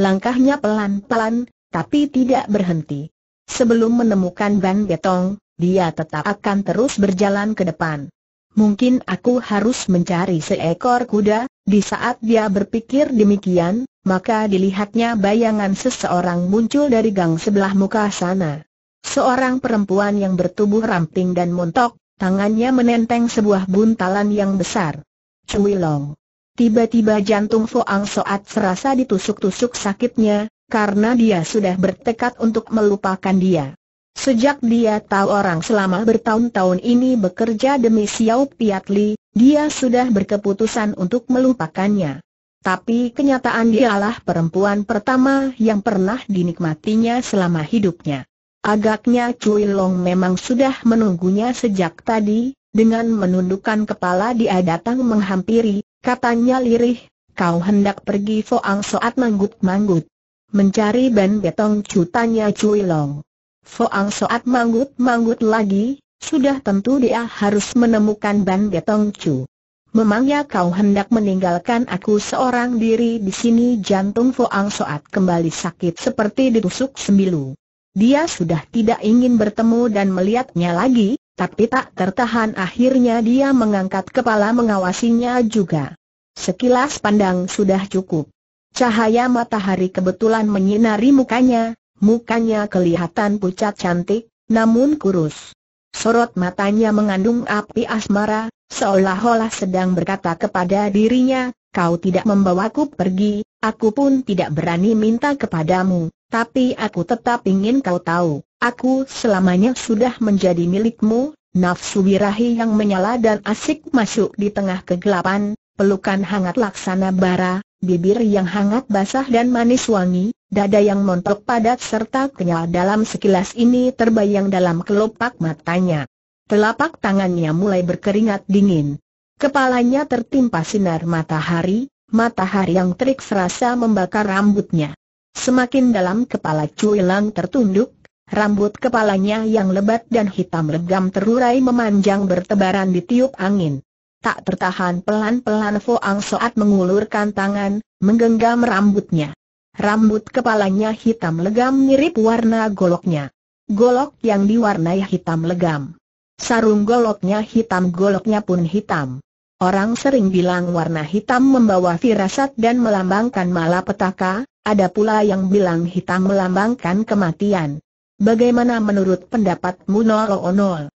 Langkahnya pelan-pelan, tapi tidak berhenti. Sebelum menemukan ban betong, dia tetap akan terus berjalan ke depan mungkin aku harus mencari seekor kuda, di saat dia berpikir demikian, maka dilihatnya bayangan seseorang muncul dari gang sebelah muka sana. Seorang perempuan yang bertubuh ramping dan montok, tangannya menenteng sebuah buntalan yang besar. Cui Long. Tiba-tiba jantung Foang Soat serasa ditusuk-tusuk sakitnya, karena dia sudah bertekad untuk melupakan dia. Sejak dia tahu orang selama bertahun-tahun ini bekerja demi Xiao Piatli, dia sudah berkeputusan untuk melupakannya. Tapi kenyataan dialah perempuan pertama yang pernah dinikmatinya selama hidupnya. Agaknya Cui Long memang sudah menunggunya sejak tadi, dengan menundukkan kepala dia datang menghampiri, katanya lirih, kau hendak pergi Foang Soat manggut-manggut. Mencari ban betong cutanya Cui Long. Foang Soat manggut-manggut lagi, sudah tentu dia harus menemukan Ban Getong Chu. Memangnya kau hendak meninggalkan aku seorang diri di sini jantung Foang Soat kembali sakit seperti ditusuk sembilu. Dia sudah tidak ingin bertemu dan melihatnya lagi, tapi tak tertahan akhirnya dia mengangkat kepala mengawasinya juga. Sekilas pandang sudah cukup. Cahaya matahari kebetulan menyinari mukanya, Mukanya kelihatan pucat cantik, namun kurus. Sorot matanya mengandung api asmara, seolah-olah sedang berkata kepada dirinya, kau tidak membawaku pergi, aku pun tidak berani minta kepadamu, tapi aku tetap ingin kau tahu, aku selamanya sudah menjadi milikmu, nafsu birahi yang menyala dan asik masuk di tengah kegelapan, pelukan hangat laksana bara, bibir yang hangat basah dan manis wangi, dada yang montok padat serta kenyal dalam sekilas ini terbayang dalam kelopak matanya. Telapak tangannya mulai berkeringat dingin. Kepalanya tertimpa sinar matahari, matahari yang terik serasa membakar rambutnya. Semakin dalam kepala Cui Lang tertunduk, rambut kepalanya yang lebat dan hitam legam terurai memanjang bertebaran di tiup angin. Tak tertahan pelan-pelan Ang Soat mengulurkan tangan, menggenggam rambutnya. Rambut kepalanya hitam legam mirip warna goloknya. Golok yang diwarnai hitam legam. Sarung goloknya hitam goloknya pun hitam. Orang sering bilang warna hitam membawa firasat dan melambangkan malapetaka, ada pula yang bilang hitam melambangkan kematian. Bagaimana menurut pendapatmu Nol Onol?